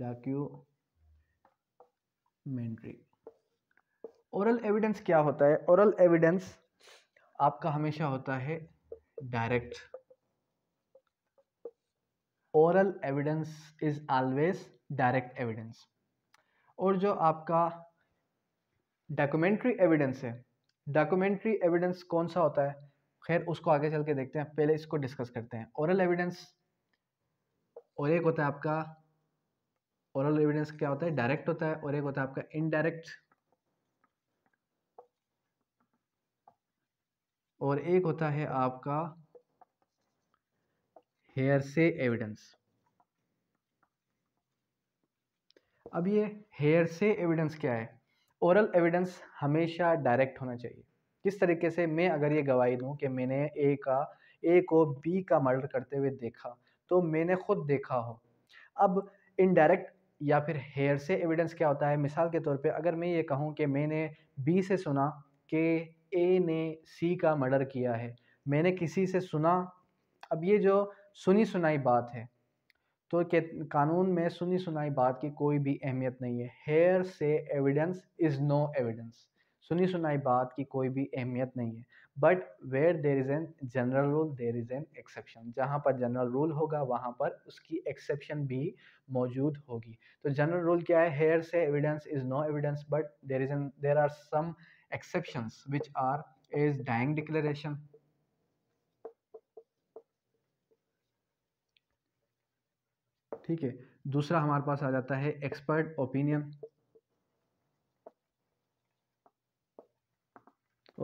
डॉक्यूमेंट्री औरल एविडेंस क्या होता है औरल एविडेंस आपका हमेशा होता है direct oral evidence is always direct evidence और जो आपका डॉक्यूमेंट्री एविडेंस है डॉक्यूमेंट्री एविडेंस कौन सा होता है खैर उसको आगे चल के देखते हैं पहले इसको डिस्कस करते हैं ओरल एविडेंस और एक होता है आपका ओरल एविडेंस क्या होता है डायरेक्ट होता है और एक होता है आपका इनडायरेक्ट और एक होता है आपका हेयर से एविडेंस अब ये हेयर से एविडेंस क्या है ओरल एविडेंस हमेशा डायरेक्ट होना चाहिए किस तरीके से मैं अगर ये गवाही दूँ कि मैंने ए का ए को बी का मर्डर करते हुए देखा तो मैंने खुद देखा हो अब इनडायरेक्ट या फिर हेयर से एविडेंस क्या होता है मिसाल के तौर पे अगर मैं ये कहूँ कि मैंने बी से सुना कि ए ने सी का मर्डर किया है मैंने किसी से सुना अब ये जो सुनी सुनाई बात है तो के कानून में सुनी सुनाई बात की कोई भी अहमियत नहीं है hearsay evidence is no evidence सुनी सुनाई बात की कोई भी अहमियत नहीं है but where there is an general rule there is an exception जहाँ पर जनरल रूल होगा वहाँ पर उसकी एक्सेप्शन भी मौजूद होगी तो जनरल रूल क्या है hearsay evidence is no evidence but there is an there are some exceptions which are is dying declaration ठीक है दूसरा हमारे पास आ जाता है एक्सपर्ट ओपिनियन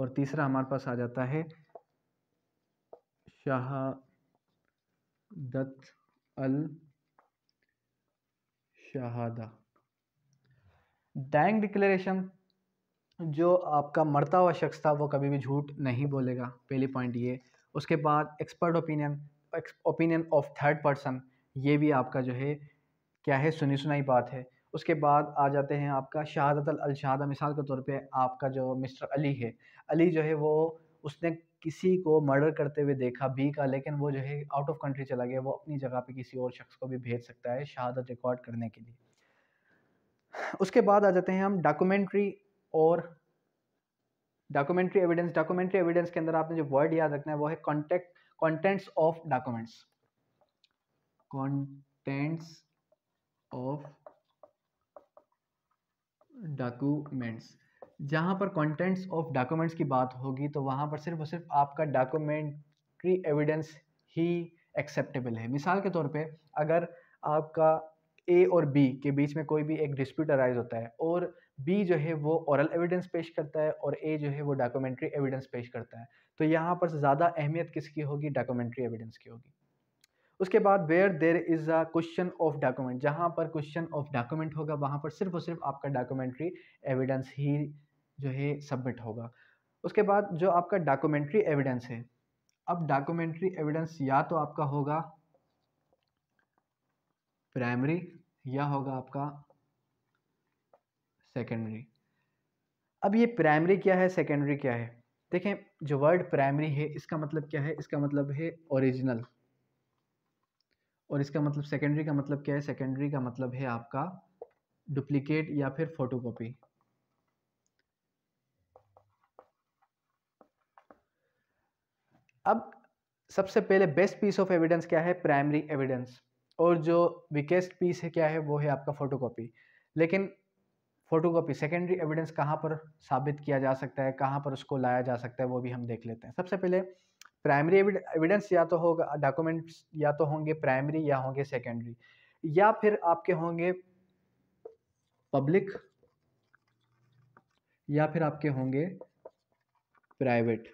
और तीसरा हमारे पास आ जाता है शहादत अल शहादा डैंग डिक्लेरेशन जो आपका मरता हुआ शख्स था वो कभी भी झूठ नहीं बोलेगा पहली पॉइंट ये उसके बाद expert opinion opinion of third person ये भी आपका जो है क्या है सुनी सुनाई बात है उसके बाद आ जाते हैं आपका शहादत अलशहादा मिसाल के तौर पे आपका जो मिस्टर अली है अली जो है वो उसने किसी को मर्डर करते हुए देखा बी का लेकिन वो जो है आउट ऑफ कंट्री चला गया वो अपनी जगह पे किसी और शख्स को भी भेज सकता है शहादत रिकॉर्ड करने के लिए उसके बाद आ जाते हैं हम डॉक्यूमेंट्री और डॉक्यूमेंट्री एविडेंस डॉक्यूमेंट्री एविडेंस के अंदर आपने जो वर्ड याद रखना है वो है contact contents of documents contents of documents जहाँ पर कॉन्टेंट्स ऑफ डॉक्यूमेंट्स की बात होगी तो वहाँ पर सिर्फ और सिर्फ आपका डॉक्यूमेंट्री एविडेंस ही एक्सेप्टेबल है मिसाल के तौर पे अगर आपका ए और बी के बीच में कोई भी एक डिस्प्यूट अराइज होता है और बी जो है वो औरल एविडेंस पेश करता है और ए जो है वो डॉक्यूमेंट्री एविडेंस पेश करता है तो यहाँ पर ज़्यादा अहमियत किसकी होगी डॉक्यूमेंट्री एविडेंस की होगी उसके बाद where there is a question of document जहाँ पर क्वेश्चन ऑफ डॉक्यूमेंट होगा वहाँ पर सिर्फ और सिर्फ आपका डॉक्यूमेंट्री एविडेंस ही जो है सबमिट होगा उसके बाद जो आपका डॉक्यूमेंट्री एविडेंस है अब डॉक्यूमेंट्री एविडेंस या तो आपका होगा प्राइमरी या होगा आपका सेकेंडरी अब ये प्राइमरी क्या है सेकेंडरी क्या है देखें जो वर्ड प्राइमरी है इसका मतलब क्या है इसका मतलब है ओरिजिनल और इसका मतलब सेकेंडरी का मतलब क्या है सेकेंडरी का मतलब है आपका डुप्लीकेट या फिर फोटो कॉपी अब सबसे पहले बेस्ट पीस ऑफ एविडेंस क्या है प्राइमरी एविडेंस और जो वीकेस्ट पीस है क्या है वो है आपका फोटो कॉपी लेकिन फोटो कॉपी सेकेंडरी एविडेंस कहाँ पर साबित किया जा सकता है कहाँ पर उसको लाया जा सकता है वो भी हम देख लेते हैं सबसे पहले प्राइमरी एविडेंस या तो होगा डॉक्यूमेंट्स या तो होंगे प्राइमरी या होंगे सेकेंडरी या फिर आपके होंगे पब्लिक या फिर आपके होंगे प्राइवेट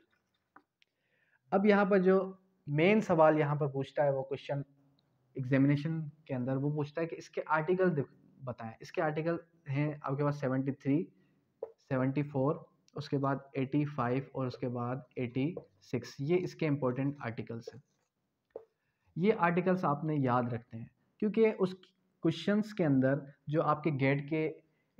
अब यहाँ पर जो मेन सवाल यहाँ पर पूछता है वो क्वेश्चन एग्जामिनेशन के अंदर वो पूछता है कि इसके आर्टिकल बताएं इसके आर्टिकल हैं आपके पास सेवेंटी थ्री सेवेंटी फोर उसके बाद 85 और उसके बाद 86 ये इसके इम्पोर्टेंट आर्टिकल्स हैं ये आर्टिकल्स आपने याद रखते हैं क्योंकि उस क्वेश्चंस के अंदर जो आपके गेट के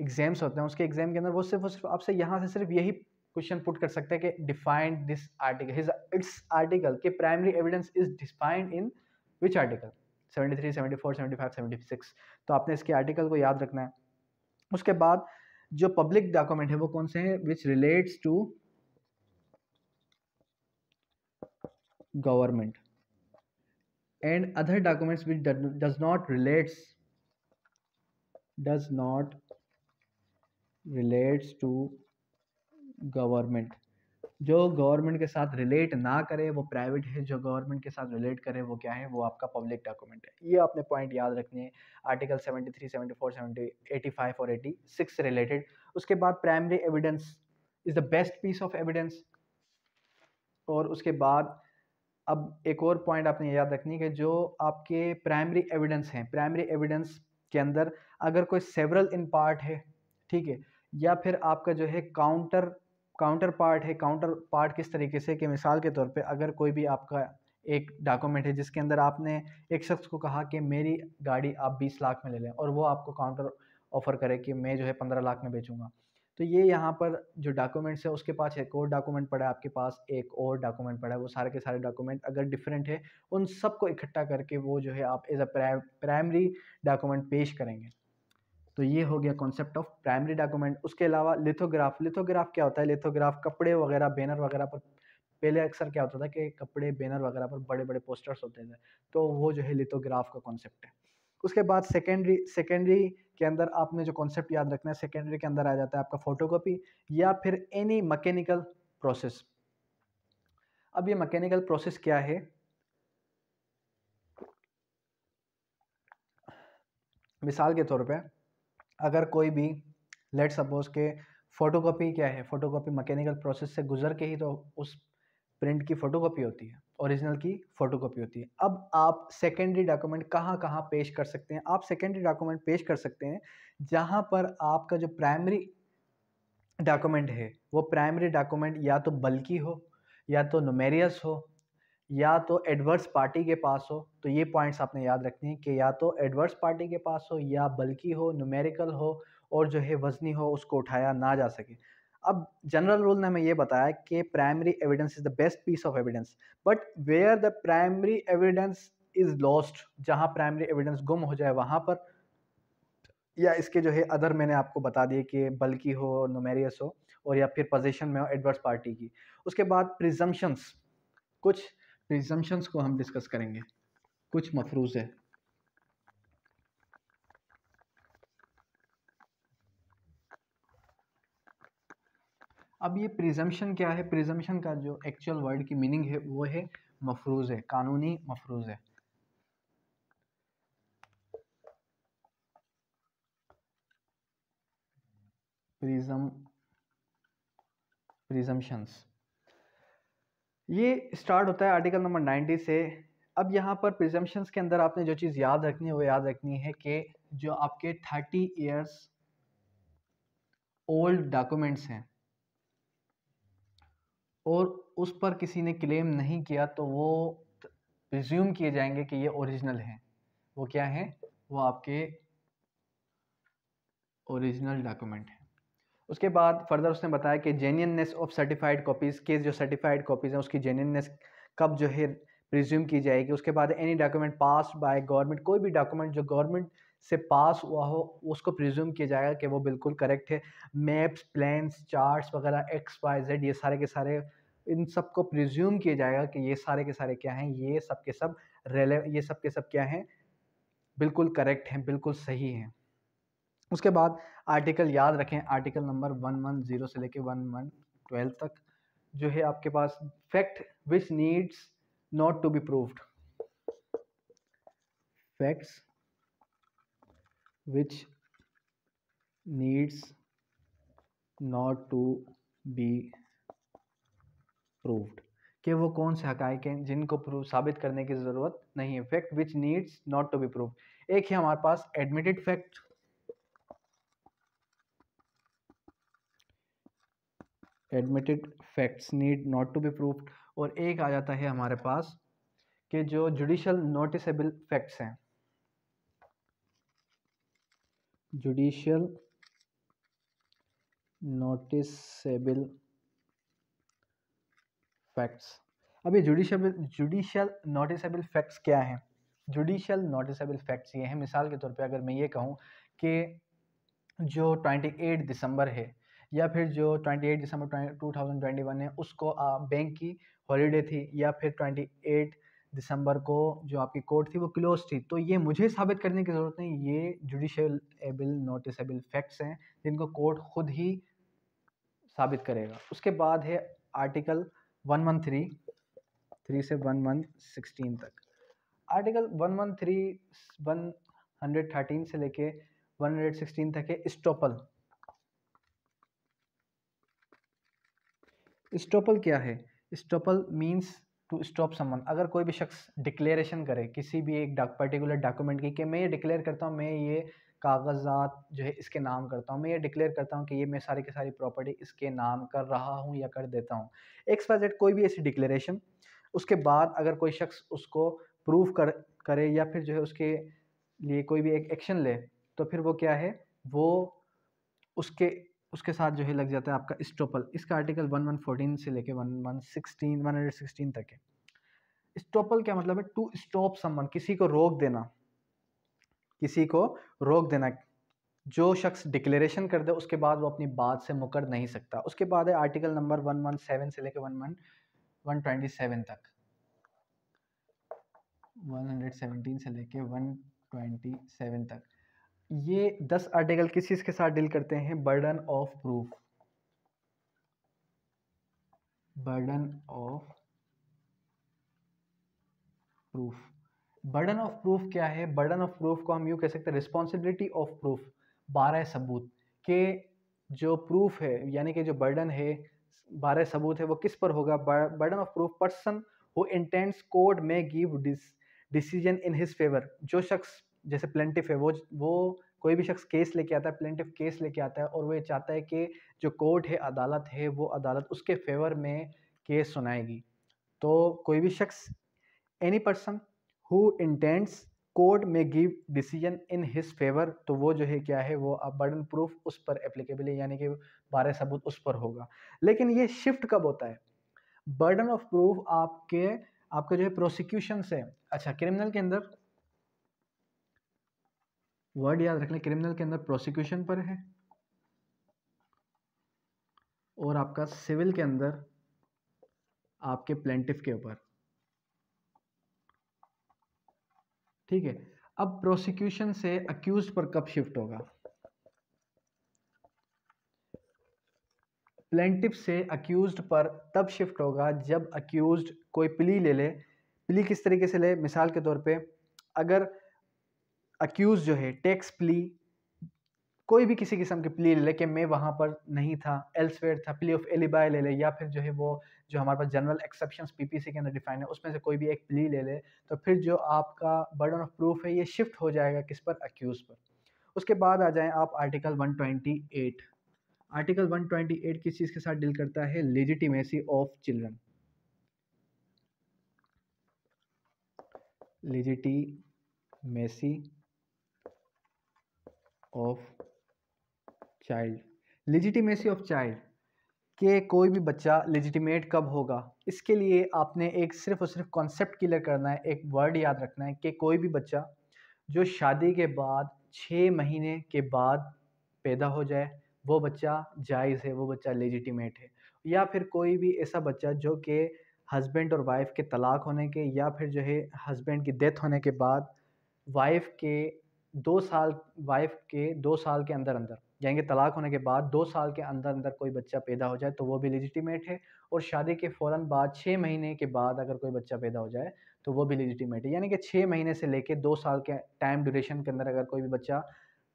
एग्ज़ाम्स होते हैं उसके एग्ज़ाम के अंदर वो सिर्फ सिर्फ आपसे यहाँ से सिर्फ यही क्वेश्चन पुट कर सकते हैं कि defined this article his its article के primary evidence is defined in which article seventy five seventy six तो आपने इसके आर्टिकल को याद रखना है उसके बाद जो पब्लिक डॉक्यूमेंट है वो कौन से हैं which relates to government and other documents which does not relates does not relates to government जो गवर्नमेंट के साथ रिलेट ना करे वो प्राइवेट है जो गवर्नमेंट के साथ रिलेट करे वो क्या है वो आपका पब्लिक डॉक्यूमेंट है ये आपने पॉइंट याद रखने हैं article four seventy eighty five और एटी से रिलेटेड उसके बाद primary evidence is the best piece of evidence और उसके बाद अब एक और पॉइंट आपने याद रखनी है कि जो आपके प्राइमरी एविडेंस हैं प्राइमरी एविडेंस के अंदर अगर कोई सेवरल इन पार्ट है ठीक है या फिर आपका जो है काउंटर काउंटर पार्ट है काउंटर पार्ट किस तरीके से कि मिसाल के तौर पे अगर कोई भी आपका एक डॉक्यूमेंट है जिसके अंदर आपने एक शख्स को कहा कि मेरी गाड़ी आप बीस लाख में ले लें और वो आपको काउंटर ऑफ़र करे कि मैं जो है पंद्रह लाख में बेचूँगा तो ये यहाँ पर जो डॉक्यूमेंट्स है उसके पास एक और डॉक्यूमेंट पड़ा है आपके पास एक और डॉक्यूमेंट पड़ा है वो सारे के सारे डॉक्यूमेंट अगर डिफरेंट है उन सबको इकट्ठा करके वो जो है आप एज अ प्राइमरी डॉक्यूमेंट पेश करेंगे तो ये हो गया कॉन्सेप्ट ऑफ प्राइमरी डॉक्यूमेंट उसके अलावा लिथोग्राफ लिथोग्राफ क्या होता है लिथोग्राफ कपड़े वगैरह बैनर वगैरह पर पहले अक्सर क्या होता था कि कपड़े बैनर वगैरह पर बड़े बड़े पोस्टर्स होते थे तो वो जो है लिथोग्राफ का कॉन्सेप्ट है उसके बाद सेकेंडरी सेकेंडरी के अंदर आपने जो कॉन्सेप्ट याद रखना है सेकेंडरी के अंदर आ जाता है आपका फोटोकॉपी या फिर एनी मकैनिकल प्रोसेस अब ये मकैनिकल प्रोसेस क्या है मिसाल के तौर पे अगर कोई भी लेट सपोज के फ़ोटोकॉपी क्या है फ़ोटोकॉपी मैकेनिकल प्रोसेस से गुजर के ही तो उस प्रिंट की फ़ोटोकॉपी होती है ओरिजिनल की फ़ोटोकॉपी होती है अब आप सेकेंडरी डॉक्यूमेंट कहाँ कहाँ पेश कर सकते हैं आप सेकेंडरी डॉक्यूमेंट पेश कर सकते हैं जहाँ पर आपका जो प्राइमरी डॉक्यूमेंट है वो प्राइमरी डॉक्यूमेंट या तो बल्कि हो या तो नुमेरियस हो या तो एडवर्स पार्टी के पास हो तो ये पॉइंट्स आपने याद रखने हैं कि या तो एडवर्स पार्टी के पास हो या बल्कि हो न्यूमेरिकल हो और जो है वजनी हो उसको उठाया ना जा सके अब जनरल रूल ने हमें ये बताया कि primary evidence is the best piece of evidence but where the primary evidence is lost जहाँ प्राइमरी एविडेंस गुम हो जाए वहाँ पर या इसके जो है अदर मैंने आपको बता दिए कि बल्कि हो नुमेरियस हो और या फिर पोजिशन में हो एडवर्स पार्टी की उसके बाद प्रिजम्पन्स कुछ प्रिजम्पन्स को हम डिस्कस करेंगे कुछ मफरूज है अब ये प्रिजम्पन क्या है प्रिजम्पन का जो एक्चुअल वर्ड की मीनिंग है वो है मफरूज है कानूनी मफरूज है प्रिजम प्रिजम्पन्स ये स्टार्ट होता है आर्टिकल नंबर नाइन्टी से अब यहाँ पर प्रिजम्पन्स के अंदर आपने जो चीज़ याद रखनी है वो याद रखनी है कि जो आपके थर्टी ईयर्स ओल्ड डॉक्यूमेंट्स हैं और उस पर किसी ने क्लेम नहीं किया तो वो रिज्यूम किए जाएंगे कि ये ओरिजिनल हैं वो क्या हैं वो आपके ओरिजिनल डॉक्यूमेंट हैं उसके बाद फर्दर उसने बताया कि जेन्यननेस ऑफ सर्टिफाइड कॉपीज़ के जो सर्टिफाइड कॉपीज़ हैं उसकी जेन्यननेस कब जो है प्रिज्यूम की जाएगी उसके बाद any document pass by government कोई भी डॉक्यूमेंट जो गवर्नमेंट से पास हुआ हो उसको प्रिज्यूम किया जाएगा कि वो बिल्कुल करेक्ट है मैप्स प्लान्स चार्ट वगैरह एक्स वाई जेड ये सारे के सारे इन सब को प्रिज्यूम किया जाएगा कि ये सारे के सारे क्या हैं ये सब के सब रेले ये सब के सब क्या हैं बिल्कुल करेक्ट हैं बिल्कुल सही हैं उसके बाद आर्टिकल याद रखें article number one one zero से लेके वन वन ट्वेल्व तक जो है आपके पास fact which needs not to be proved facts which needs not to be proved कि वो कौन से हक हैं जिनको प्रूव साबित करने की ज़रूरत नहीं है fact which needs not to be prove एक है हमारे पास admitted fact admitted facts need not to be proof और एक आ जाता है हमारे पास कि जो जुडिशल नोटिसबल फैक्ट्स हैं जुडिशल नोटिसबल फैक्ट्स अब ये जुडिशबल जुडिशल नोटिसबल फैक्ट्स क्या हैं जुडिशल नोटिसबल फैक्ट्स ये हैं मिसाल के तौर पे अगर मैं ये कहूँ कि जो ट्वेंटी एट दिसंबर है या फिर जो 28 दिसंबर 2021 है उसको बैंक की हॉलीडे थी या फिर 28 दिसंबर को जो आपकी कोर्ट थी वो क्लोज थी तो ये मुझे साबित करने की ज़रूरत नहीं ये जुडिशल एबल नोटिसबल फैक्ट्स हैं जिनको कोर्ट खुद ही साबित करेगा उसके बाद है article one one three three से वन वन सिक्सटीन तक article one one three one hundred thirteen से लेके वन हंड्रेड सिक्सटीन तक है इस्टोपल स्टॉपल क्या है estoppel means to stop someone अगर कोई भी शख्स डिक्लेरेशन करे किसी भी एक पर्टिकुलर डॉक्यूमेंट की कि मैं ये डिक्लेयर करता हूँ मैं ये कागजात जो है इसके नाम करता हूँ मैं ये डिक्लेयर करता हूँ कि ये मैं सारी की सारी प्रॉपर्टी इसके नाम कर रहा हूँ या कर देता हूँ एक्स वाई जेड कोई भी ऐसी डिक्लेरेशन उसके बाद अगर कोई शख्स उसको प्रूव कर करे या फिर जो है उसके लिए कोई भी एक एक्शन ले तो फिर वो क्या है वो उसके उसके साथ जो है लग जाता है आपका स्टोपल इसका आर्टिकल वन वन फोर्टीन से लेके one one sixteen one hundred sixteen तक है स्टोपल क्या मतलब है टू स्टॉप समवन किसी को रोक देना किसी को रोक देना जो शख्स डिक्लेरेशन कर दे उसके बाद वो अपनी बात से मुकर नहीं सकता उसके बाद है article number one one seven से लेकर one one one twenty seven तक वन हंड्रेड सेवनटीन से लेके वन ट्वेंटी सेवन तक ये दस आर्टिकल किस चीज़ के साथ डील करते हैं burden of proof burden of proof burden of proof क्या है बर्डन ऑफ प्रूफ को हम यू कह सकते हैं रिस्पॉन्सिबिलिटी ऑफ प्रूफ बारह सबूत के जो प्रूफ है यानी कि जो बर्डन है बारह सबूत है वो किस पर होगा burden of proof person who intents court में give decision in his favour जो शख्स जैसे प्लेंटिफ है वो वो कोई भी शख्स केस लेके आता है प्लेंटिफ केस लेके आता है और वो ये चाहता है कि जो कोर्ट है अदालत है वो अदालत उसके फेवर में केस सुनाएगी तो कोई भी शख्स any person who intends court में give decision in his favour तो वो जो है क्या है वो अब बर्डन प्रूफ उस पर एप्लीकेबल है यानी कि बारह सबूत उस पर होगा लेकिन ये शिफ्ट कब होता है बर्डन ऑफ प्रूफ आपके आपका जो है प्रोसिक्यूशन से अच्छा क्रिमिनल के अंदर वर्ड याद रख लें क्रिमिनल के अंदर प्रोसिक्यूशन पर है और आपका सिविल के अंदर आपके प्लेंटिफ के ऊपर ठीक है अब प्रोसिक्यूशन से अक्यूज पर कब शिफ्ट होगा प्लेंटिफ से अक्यूज पर तब शिफ्ट होगा जब अक्यूज कोई प्ली ले ले प्ली किस तरीके से ले मिसाल के तौर पे अगर अक्यूज़ जो है टेक्स प्ली कोई भी किसी किस्म की प्ली ले कि मैं वहाँ पर नहीं था एल्सवेयर था प्ली ऑफ एलिबाय ले ले या फिर जो है वो जो हमारे पास जनरल एक्सेप्शन पीपीसी के अंदर डिफाइन है उसमें से कोई भी एक प्ली ले ले तो फिर जो आपका बर्डन ऑफ प्रूफ है ये शिफ्ट हो जाएगा किस पर अक्यूज़ पर उसके बाद आ जाए आप आर्टिकल एट आर्टिकल एट किस चीज़ के साथ डील करता है लेजिटिमेसी ऑफ चिल्ड्रन मेसी of child legitimacy of child के कोई भी बच्चा लिजिटिमेट कब होगा इसके लिए आपने एक सिर्फ और सिर्फ कॉन्सेप्ट क्लियर करना है एक वर्ड याद रखना है कि कोई भी बच्चा जो शादी के बाद छः महीने के बाद पैदा हो जाए वो बच्चा जायज़ है वो बच्चा लेजिटिमेट है या फिर कोई भी ऐसा बच्चा जो कि हस्बैंड और वाइफ के तलाक होने के या फिर जो है हस्बैंड की डेथ होने के बाद वाइफ के दो साल वाइफ के दो साल के अंदर अंदर जाएंगे तलाक होने के बाद दो साल के अंदर अंदर कोई बच्चा पैदा हो जाए तो वो भी लिजिटीमेट है और शादी के फ़ौर बाद छः महीने के बाद अगर कोई बच्चा पैदा हो जाए तो वो भी लेजिटिमेट है यानी कि छः महीने से लेके दो साल के टाइम ड्यूरेशन के अंदर अगर कोई भी बच्चा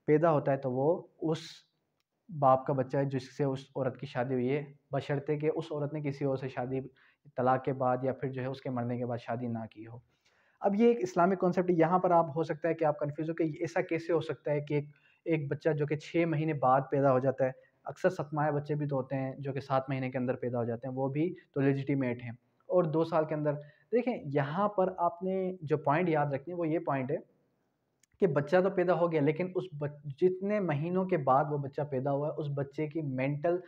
पैदा होता है तो वो उस बाप का बच्चा है जिससे उस औरत की शादी हुई है बशर्ते कि उस औरत ने किसी और से शादी तलाक के बाद या फिर जो है उसके मरने के बाद शादी ना की हो अब ये एक इस्लामिक कॉन्सेप्ट है यहाँ पर आप हो सकता है कि आप कन्फ्यूज़ हो कि ऐसा कैसे हो सकता है कि एक एक बच्चा जो कि छः महीने बाद पैदा हो जाता है अक्सर सतमाए बच्चे भी तो होते हैं जो कि सात महीने के अंदर पैदा हो जाते हैं वो भी तो लेजिटीमेट हैं और दो साल के अंदर देखें यहाँ पर आपने जो पॉइंट याद रखी है वो ये पॉइंट है कि बच्चा तो पैदा हो गया लेकिन उस जितने महीनों के बाद वो बच्चा पैदा हुआ है उस बच्चे की मेंटल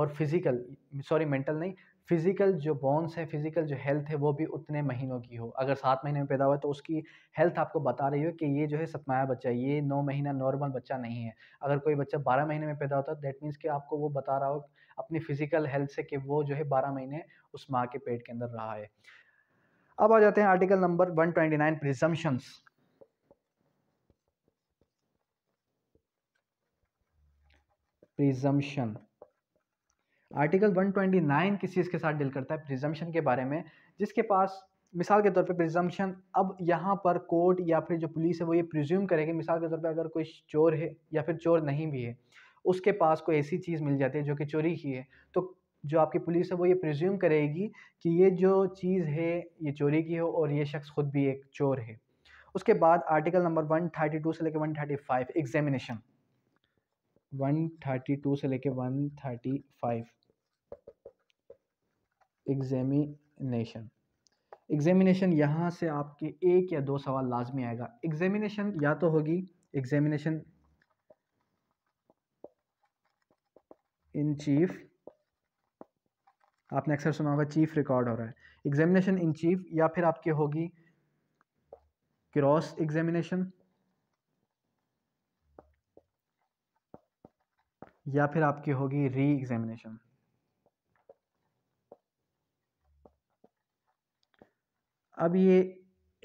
और फिज़िकल सॉरी मेंटल नहीं फिज़िकल जो बॉन्स है फिज़िकल जो हेल्थ है वो भी उतने महीनों की हो अगर सात महीने में पैदा हुआ है तो उसकी हेल्थ आपको बता रही हो कि ये जो है सतमाया बच्चा ये नौ महीना नॉर्मल बच्चा नहीं है अगर कोई बच्चा बारह महीने में पैदा होता है दैट मीन्स कि आपको वो बता रहा हो अपनी फिज़िकल हेल्थ से कि वो जो है बारह महीने उस माँ के पेट के अंदर रहा है अब आ जाते हैं article number one twenty nine presumption article 129 किस चीज़ के साथ डील करता है प्रिजम्पन के बारे में जिसके पास मिसाल के तौर पे प्रिजम्पन अब यहाँ पर कोर्ट या फिर जो पुलिस है वो ये प्रिज्यूम करेगी मिसाल के तौर पे अगर कोई चोर है या फिर चोर नहीं भी है उसके पास कोई ऐसी चीज़ मिल जाती है जो कि चोरी की है तो जो आपकी पुलिस है वो ये प्रिज्यूम करेगी कि ये जो चीज़ है ये चोरी की हो और ये शख्स खुद भी एक चोर है उसके बाद आर्टिकल नंबर वन से लेकर वन एग्जामिनेशन 132 से लेकर 135 एग्ज़ामिनेशन एग्ज़ामिनेशन यहाँ से आपके एक या दो सवाल लाजमी आएगा एग्ज़ामिनेशन या तो होगी एग्ज़ामिनेशन इन चीफ आपने अक्सर सुना होगा चीफ रिकॉर्ड हो रहा है एग्ज़ामिनेशन इन चीफ या फिर आपकी होगी क्रॉस एग्ज़ामिनेशन या फिर आपकी होगी री एग्ज़ामिनेशन अब ये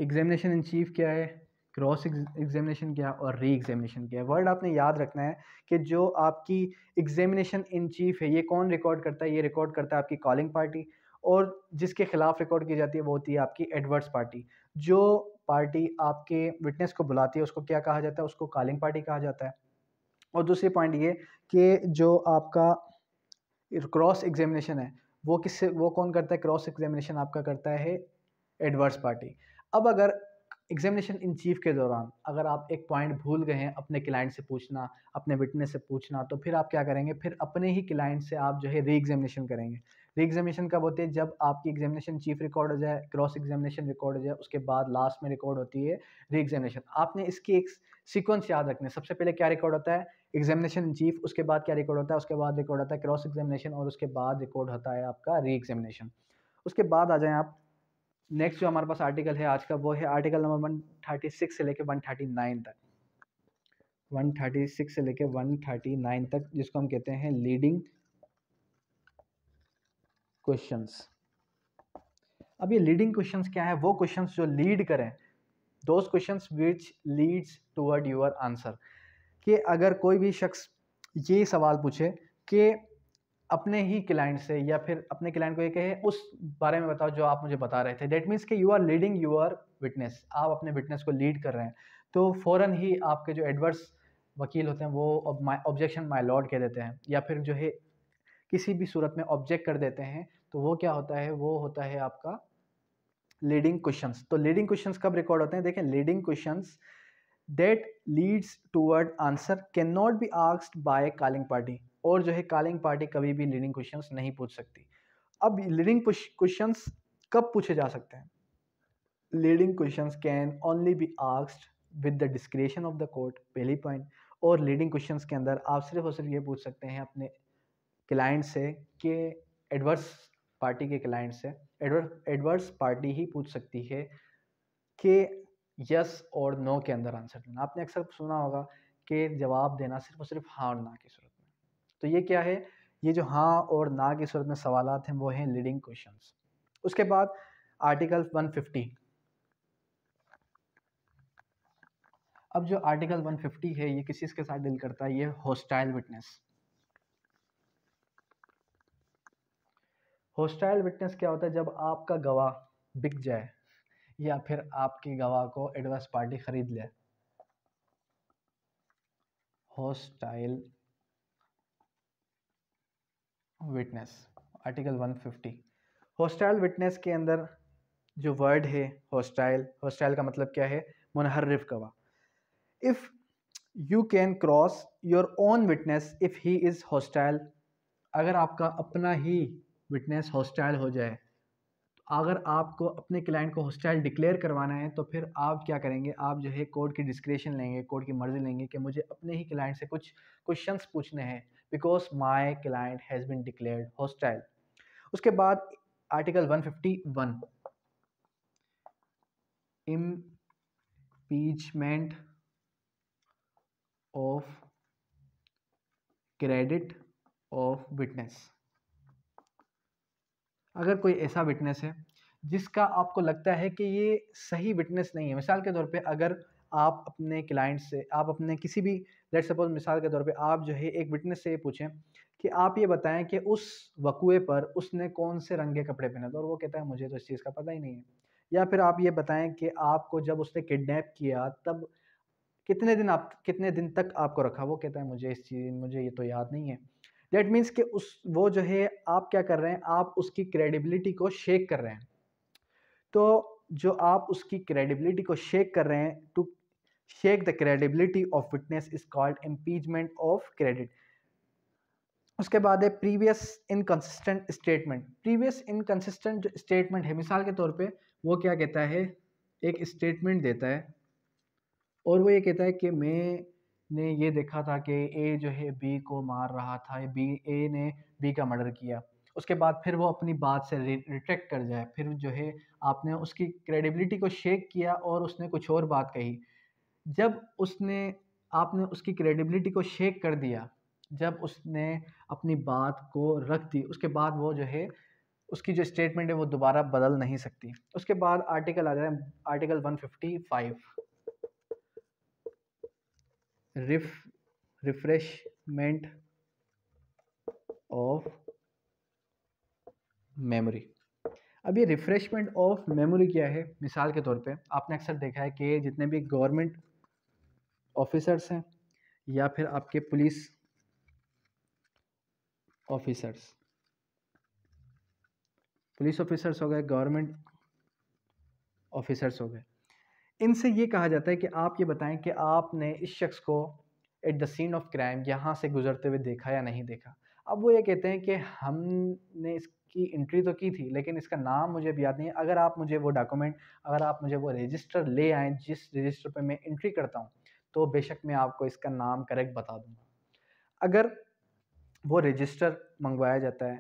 एग्जामिनेशन इन चीफ क्या है क्रॉस एग्जामिनेशन क्या और री एग्जामिनेशन क्या है वर्ड आपने याद रखना है कि जो आपकी एग्जामिनेशन इन चीफ है ये कौन रिकॉर्ड करता है ये रिकॉर्ड करता है आपकी कॉलिंग पार्टी और जिसके खिलाफ रिकॉर्ड की जाती है वो होती है आपकी एडवर्स पार्टी जो पार्टी आपके विटनेस को बुलाती है उसको क्या कहा जाता है उसको कॉलिंग पार्टी कहा जाता है और दूसरी पॉइंट ये कि जो आपका क्रॉस एग्जामिनेशन है वो किससे वो कौन करता है क्रॉस एग्जामिनेशन आपका करता है एडवर्स पार्टी अब अगर एग्जामिनेशन इन चीफ के दौरान अगर आप एक पॉइंट भूल गए हैं अपने क्लाइंट से पूछना अपने विटनेस से पूछना तो फिर आप क्या करेंगे फिर अपने ही क्लाइंट से आप जो है री एग्जामिनेशन करेंगे री एग्जामिनेशन कब होती है जब आपकी एग्जामिनेशन चीफ रिकॉर्ड हो जाए क्रॉस एग्जामिनेशन रिकॉर्ड हो जाए उसके बाद लास्ट में रिकॉर्ड होती है री एग्जामिनेशन आपने इसकी एक सीक्वेंस याद रखना है सबसे पहले क्या रिकॉर्ड होता है एग्जामिनेशन इन चीफ उसके बाद क्या रिकॉर्ड होता है उसके बाद रिकॉर्ड होता है क्रॉस एग्जामिनेशन और उसके बाद रिकॉर्ड होता है आपका री एग्जामिनेशन उसके बाद आ जाए आप नेक्स्ट जो हमारे पास आर्टिकल है आज का वो है article number one thirty six से लेकर नाइन तक वन थर्टी सिक्स से लेकर नाइन तक जिसको हम कहते हैं लीडिंग क्वेश्चंस अब ये लीडिंग क्वेश्चंस क्या है वो क्वेश्चंस जो लीड करें those questions which leads toward your answer कि अगर कोई भी शख्स ये सवाल पूछे कि अपने ही क्लाइंट से या फिर अपने क्लाइंट को ये कहे उस बारे में बताओ जो आप मुझे बता रहे थे डेट मीन्स कि you are leading your witness आप अपने विटनेस को लीड कर रहे हैं तो फ़ौर ही आपके जो एडवर्स वकील होते हैं वो माई ऑब्जेक्शन माई लॉर्ड कह देते हैं या फिर जो है किसी भी सूरत में ऑब्जेक्ट कर देते हैं तो वो क्या होता है वो होता है आपका लीडिंग क्वेश्चंस तो लीडिंग क्वेश्चंस कब रिकॉर्ड होते हैं देखें leading questions that leads toward answer cannot be asked by calling party और जो है कालिंग पार्टी कभी भी लीडिंग क्वेश्चन नहीं पूछ सकती अब लीडिंग क्वेश्चन कब पूछे जा सकते हैं leading question can only be asked with the discretion of the court पहली पॉइंट और लीडिंग क्वेश्चन के अंदर आप सिर्फ और सिर्फ ये पूछ सकते हैं अपने क्लाइंट से कि एडवर्स पार्टी के क्लाइंट से एडवर्स एडवर्स पार्टी ही पूछ सकती है कि यस और नो के अंदर आंसर देना आपने अक्सर सुना होगा कि जवाब देना सिर्फ और सिर्फ हाँ और ना सुन तो ये क्या है ये जो हाँ और ना की सूरत में सवाल हैं वो हैं लीडिंग क्वेश्चन उसके बाद आर्टिकल 150 अब जो आर्टिकल 150 है ये किसी के साथ डील करता है ये होस्टाइल विटनेस होस्टाइल विटनेस क्या होता है जब आपका गवाह बिक जाए या फिर आपके गवाह को एडवांस पार्टी खरीद ले hostile witness article 150 hostile witness के अंदर जो वर्ड है हॉस्टाइल हॉस्टाइल का मतलब क्या है मुनहर्रफ गवाह if you can cross your own witness if he is hostile अगर आपका अपना ही विटनेस हॉस्टाइल हो जाए तो अगर आपको अपने क्लाइंट को हॉस्टाइल डिक्लेयर करवाना है तो फिर आप क्या करेंगे आप जो है कोर्ट की डिस्क्रिप्शन लेंगे कोर्ट की मर्ज़ी लेंगे कि मुझे अपने ही क्लाइंट से कुछ क्वेश्चंस पूछने हैं because my client has bin declared hostile उसके बाद article 151 impeachment of credit of witness अगर कोई ऐसा विटनेस है जिसका आपको लगता है कि ये सही विटनेस नहीं है मिसाल के तौर पे अगर आप अपने क्लाइंट से आप अपने किसी भी लेट सपोज मिसाल के तौर पे आप जो है एक विटनेस से ये पूछें कि आप ये बताएं कि उस वकुए पर उसने कौन से रंग के कपड़े पहने थे और वो कहता है मुझे तो इस चीज़ का पता ही नहीं है या फिर आप ये बताएं कि आपको जब उसने किडनैप किया तब कितने दिन आप कितने दिन तक आपको रखा वो कहता है मुझे इस चीज़ मुझे ये तो याद नहीं है डेट मीन्स कि उस वो जो है आप क्या कर रहे हैं आप उसकी क्रेडिबिलिटी को शेक कर रहे हैं तो जो आप उसकी क्रेडिबिलिटी को शेक कर रहे हैं to shake the credibility of witness is called impeachment of credit उसके बाद है previous inconsistent statement previous inconsistent statement है मिसाल के तौर पे वो क्या कहता है एक स्टेटमेंट देता है और वो ये कहता है कि मैं ने ये देखा था कि ए जो है बी को मार रहा था बी ए ने बी का मर्डर किया उसके बाद फिर वो अपनी बात से रिट्रैक्ट कर जाए फिर जो है आपने उसकी क्रेडिबिलिटी को शेक किया और उसने कुछ और बात कही जब उसने आपने उसकी क्रेडिबिलिटी को शेक कर दिया जब उसने अपनी बात को रख दी उसके बाद वो जो है उसकी जो स्टेटमेंट है वो दोबारा बदल नहीं सकती उसके बाद आर्टिकल आ जाए आर्टिकल 155 रिफ रिफ्रेशमेंट ऑफ मेमोरी अब ये रिफ्रेशमेंट ऑफ मेमोरी क्या है मिसाल के तौर पे आपने अक्सर देखा है कि जितने भी गवर्नमेंट ऑफिसर्स हैं या फिर आपके पुलिस ऑफिसर्स पुलिस ऑफिसर्स हो गए गवर्नमेंट ऑफिसर्स हो गए इनसे ये कहा जाता है कि आप ये बताएं कि आपने इस शख्स को at the scene of crime यहाँ से गुजरते हुए देखा या नहीं देखा अब वो ये कहते हैं कि हमने इसकी एंट्री तो की थी लेकिन इसका नाम मुझे भी याद नहीं है अगर आप मुझे वो डॉक्यूमेंट अगर आप मुझे वो रजिस्टर ले आएँ जिस रजिस्टर पर मैं इंट्री करता हूँ तो बेशक मैं आपको इसका नाम करेक्ट बता दूंगा अगर वो रजिस्टर मंगवाया जाता है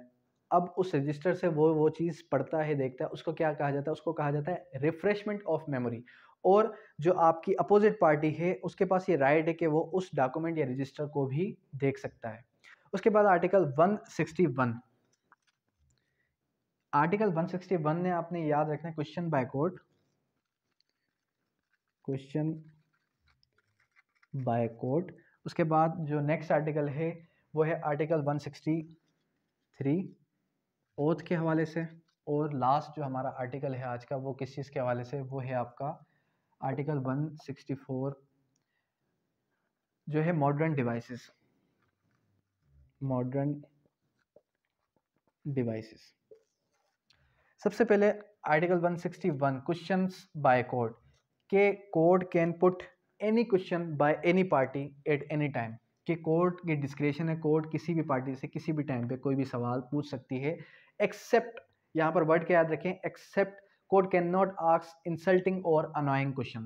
अब उस रजिस्टर से वो वो चीज़ पढ़ता है देखता है उसको क्या कहा जाता है उसको कहा जाता है रिफ्रेशमेंट ऑफ मेमोरी और जो आपकी अपोजिट पार्टी है उसके पास ये राइट है कि वो उस डॉक्यूमेंट या रजिस्टर को भी देख सकता है उसके बाद आर्टिकल 161 आर्टिकल 161 ने आपने याद रखना question by code question by court उसके बाद जो नेक्स्ट आर्टिकल है वो है आर्टिकल 163 ओथ के हवाले से और लास्ट जो हमारा आर्टिकल है आज का वो किस चीज़ के हवाले से वो है आपका आर्टिकल 164 जो है मॉडर्न डिवाइसेस मॉडर्न डिवाइसेस सबसे पहले आर्टिकल 161 क्वेश्चंस बाय कोड के code can put any question by any party at any time कि कोर्ट की डिस्क्रिप्शन है कोर्ट किसी भी पार्टी से किसी भी टाइम पे कोई भी सवाल पूछ सकती है एक्सेप्ट यहाँ पर वर्ड क्या याद रखें except court cannot ask insulting और अनोइंग क्वेश्चन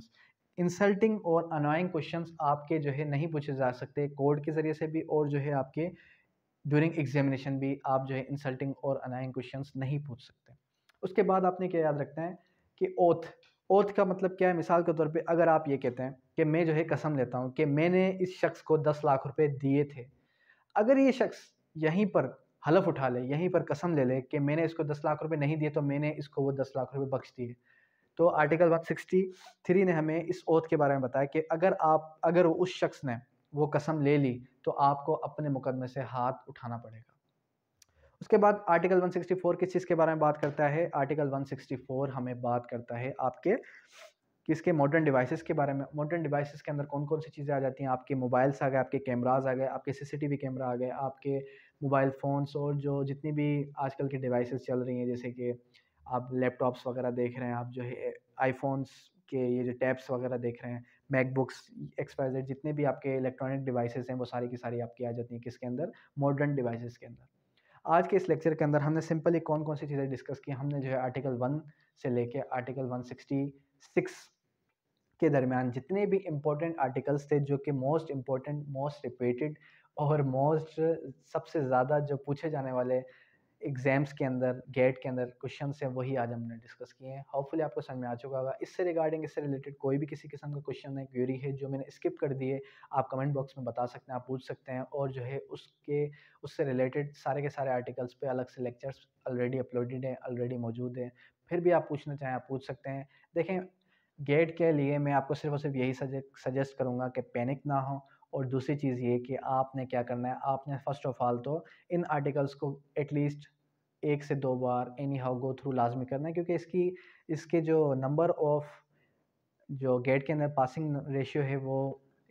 इंसल्टिंग और अनोइंग क्वेश्चन आपके जो है नहीं पूछे जा सकते कोर्ट के ज़रिए से भी और जो है आपके ड्यूरिंग एग्जामिनेशन भी आप जो है इंसल्टिंग और अनोइंग क्वेश्चन नहीं पूछ सकते उसके बाद आपने क्या याद रखना है कि ओथ ओथ का मतलब क्या है मिसाल के तौर पे अगर आप ये कहते हैं कि मैं जो है कसम लेता हूँ कि मैंने इस शख्स को दस लाख रुपए दिए थे अगर ये शख्स यहीं पर हलफ उठा ले यहीं पर कसम ले ले कि मैंने इसको दस लाख रुपए नहीं दिए तो मैंने इसको वो दस लाख रुपए बख्श दिए तो आर्टिकल वन सिक्सटी थ्री ने हमें इस ओथ के बारे में बताया कि अगर आप अगर उस शख्स ने वो कसम ले ली तो आपको अपने मुकदमे से हाथ उठाना पड़ेगा उसके बाद आर्टिकल फोर किस चीज़ के बारे में बात करता है आर्टिकल फ़ोर हमें बात करता है आपके किसके इसके मॉडर्न डिवाइसेस के बारे में मॉडर्न डिवाइसेस के अंदर कौन कौन सी चीज़ें आ जाती हैं आपके मोबाइल्स आ गए आपके कैमराज आ गए आपके सीसीटीवी कैमरा आ गए आपके मोबाइल फ़ोन्स और जो जितनी भी आजकल के डिवाइसेस चल रही हैं जैसे कि आप लैपटॉप्स वगैरह देख रहे हैं आप जो है आईफोन्स के ये जो टैब्स वगैरह देख रहे हैं मैकबुक्स एक्सपायर जितने भी आपके इलेक्ट्रॉनिक डिवाइसेस हैं वो सारी की सारी आपकी आ जाती हैं किसके अंदर मॉडर्न डिवाइसेस के अंदर आज के इस लेक्चर के अंदर हमने सिंपली कौन कौन सी चीज़ें डिस्कस की हमने जो है आर्टिकल वन से लेके आर्टिकल वन सिक्सटी सिक्स के दरमियान जितने भी इम्पोर्टेंट आर्टिकल्स थे जो कि मोस्ट इम्पोर्टेंट मोस्ट रिपीटेड और मोस्ट सबसे ज़्यादा जो पूछे जाने वाले एग्ज़ाम्स के अंदर गेट के अंदर क्वेश्चन हैं वही आज हमने डिस्कस किए हैं होपफुली आपको समझ में आ चुका होगा इससे रिगार्डिंग इससे रिलेटेड कोई भी किसी किस्म का क्वेश्चन है क्यूरी है जो मैंने स्किप कर दिए आप कमेंट बॉक्स में बता सकते हैं आप पूछ सकते हैं और जो है उसके उससे रिलेटेड सारे के सारे आर्टिकल्स पे अलग से लेक्चर्स ऑलरेडी अपलोडेड हैं ऑलरेडी मौजूद हैं फिर भी आप पूछना चाहें आप पूछ सकते हैं देखें गेट के लिए मैं आपको सिर्फ और सिर्फ यही सजेस्ट करूँगा कि पैनिक ना हो और दूसरी चीज़ ये कि आपने क्या करना है आपने फ़र्स्ट ऑफ़ ऑल तो इन आर्टिकल्स को एटलीस्ट एक से दो बार एनी हाउ गो थ्रू लाजमी करना है क्योंकि इसकी इसके जो नंबर ऑफ़ जो गेट के अंदर पासिंग रेशियो है वो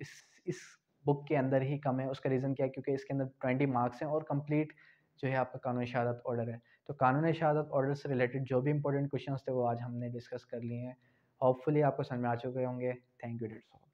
इस इस बुक के अंदर ही कम है उसका रीज़न क्या है क्योंकि इसके अंदर ट्वेंटी मार्क्स हैं और कम्प्लीट जो है आपका कानून शहादत ऑर्डर है तो कानून शहादत ऑर्डर से रिलेटेड जो भी इंपॉर्टेंट क्वेश्चन थे वो आज हमने डिस्कस कर लिए हैं होपफुली आपको समझ में आ चुके होंगे थैंक यू डेट ऑल